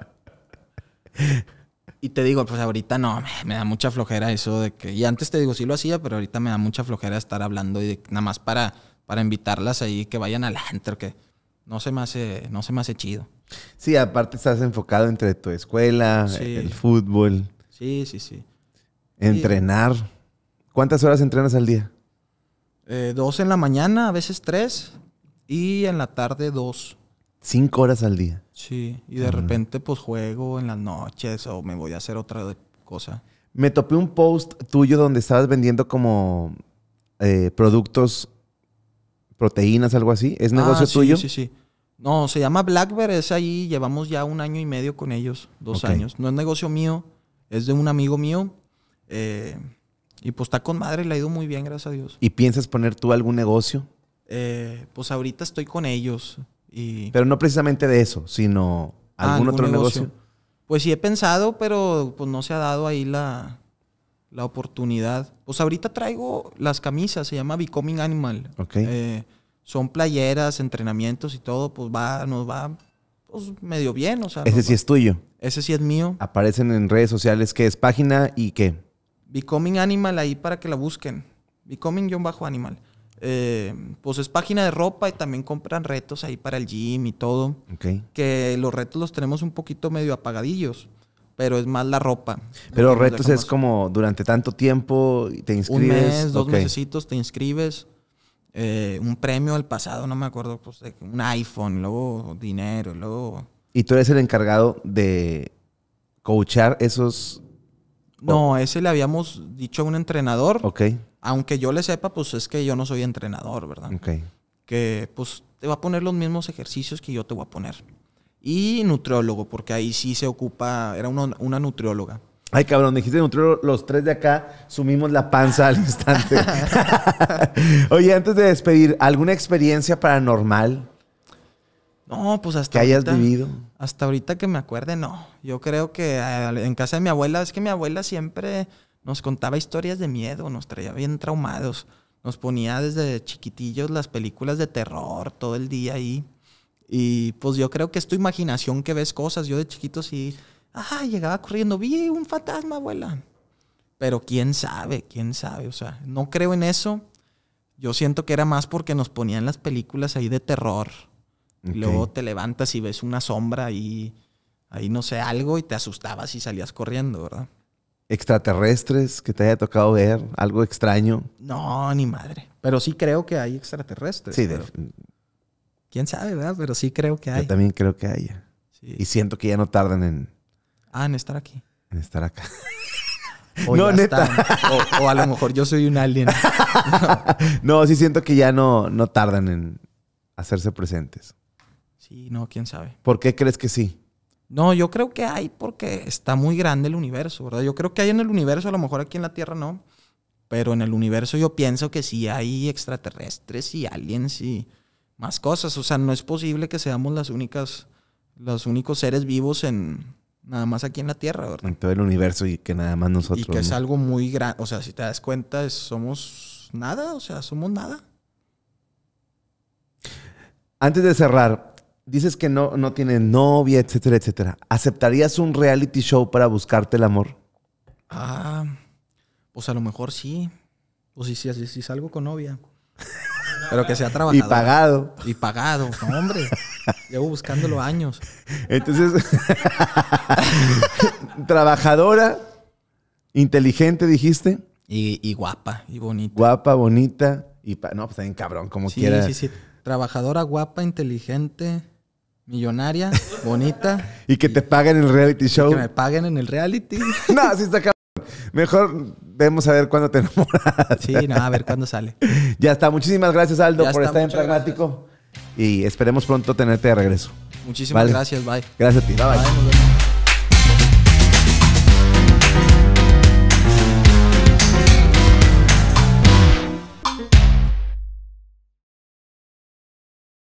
Y te digo, pues ahorita no, me, da mucha flojera eso de que. Y antes te digo, sí lo hacía, pero ahorita me da mucha flojera estar hablando y de, nada más para, para invitarlas ahí que vayan al enter, que no se me hace, no se me hace chido. Sí, aparte estás enfocado entre tu escuela, el fútbol. Sí, sí, sí. Entrenar. ¿Cuántas horas entrenas al día? Eh, dos en la mañana, a veces tres, y en la tarde dos. Cinco horas al día. Sí, y de repente pues juego en las noches o me voy a hacer otra cosa. Me topé un post tuyo donde estabas vendiendo como eh, productos, proteínas, algo así. ¿Es ah, negocio tuyo? sí, Sí, sí, No, se llama Blackberry, es ahí, llevamos ya un año y medio con ellos, dos años. No es negocio mío, es de un amigo mío. Eh, y pues está con madre, le ha ido muy bien, gracias a Dios. ¿Y piensas poner tú algún negocio? Eh, pues ahorita estoy con ellos. Y... Pero no precisamente de eso, sino ah, algún, otro negocio? Pues sí he pensado, pero pues no se ha dado ahí la, oportunidad. Pues ahorita traigo las camisas, se llama Becoming Animal. Eh, son playeras, entrenamientos y todo, pues va, nos va pues, medio bien. O sea, ese sí es tuyo. Ese sí es mío. Aparecen en redes sociales, ¿qué es? Página y qué. Becoming Animal ahí para que la busquen. Becoming-Animal. Eh, pues es página de ropa y también compran retos ahí para el gym y todo. Que los retos los tenemos un poquito medio apagadillos, pero es más la ropa. Pero retos es como durante tanto tiempo te inscribes. Un mes, dos okay. te inscribes. Eh, un premio al pasado, no me acuerdo, pues un iPhone, luego dinero, luego... Y tú eres el encargado de coachar esos no, ese le habíamos dicho a un entrenador. Ok. Aunque yo le sepa, pues es que yo no soy entrenador, ¿verdad? Ok. Que pues te va a poner los mismos ejercicios que yo te voy a poner. Y nutriólogo, porque ahí sí se ocupa, era una, nutrióloga. Ay, cabrón, dijiste nutriólogo, los tres de acá sumimos la panza al instante. Oye, antes de despedir, ¿alguna experiencia paranormal? No, pues hasta. Que hayas vivido. Hasta ahorita que me acuerde, no. Yo creo que eh, en casa de mi abuela, es que mi abuela siempre nos contaba historias de miedo, nos traía bien traumados. Nos ponía desde chiquitillos las películas de terror todo el día ahí. Y pues yo creo que es tu imaginación que ves cosas. Yo de chiquito sí, ah, llegaba corriendo, vi un fantasma, abuela. Pero quién sabe, quién sabe. O sea, no creo en eso. Yo siento que era más porque nos ponían las películas ahí de terror Luego te levantas y ves una sombra ahí, ahí no sé, algo y te asustabas y salías corriendo, ¿verdad? ¿Extraterrestres que te haya tocado ver? ¿Algo extraño? No, ni madre. Pero sí creo que hay extraterrestres. Sí, Quién sabe, ¿verdad? Pero sí creo que hay. Yo también creo que hay Y siento que ya no tardan en. Ah, en estar aquí. En estar acá. O no, neta. o, a lo mejor yo soy un alien. no, sí siento que ya no, no tardan en hacerse presentes. Sí, no, quién sabe. ¿Por qué crees que sí? No, yo creo que hay porque está muy grande el universo, ¿verdad? Yo creo que hay en el universo, a lo mejor aquí en la Tierra no, pero en el universo yo pienso que sí hay extraterrestres y aliens y más cosas. O sea, no es posible que seamos las únicas, los únicos seres vivos en nada más aquí en la Tierra, ¿verdad? En todo el universo y que nada más nosotros. Y que es algo muy grande. O sea, si te das cuenta, somos nada, o sea, somos nada. Antes de cerrar, dices que no, no tiene novia, etcétera, etcétera. ¿Aceptarías un reality show para buscarte el amor? Ah, pues a lo mejor sí. o si, si, si salgo con novia. Pero que sea trabajador. Y pagado. Y pagado, hombre. Llevo buscándolo años. Entonces, trabajadora, inteligente, dijiste. Y, y, guapa, y bonita. Guapa, bonita, y... no, pues también cabrón, como quieras. Sí, sí, sí. Trabajadora, guapa, inteligente, millonaria, bonita. y que te paguen el reality show. que me paguen en el reality. no, sí está cabrón. Mejor vemos a ver cuándo te enamoras. sí, no, a ver cuándo sale. Ya está. Muchísimas gracias, Aldo, por estar en Pragmático. Y esperemos pronto tenerte de regreso. Muchísimas gracias. Bye. Gracias a ti. bye.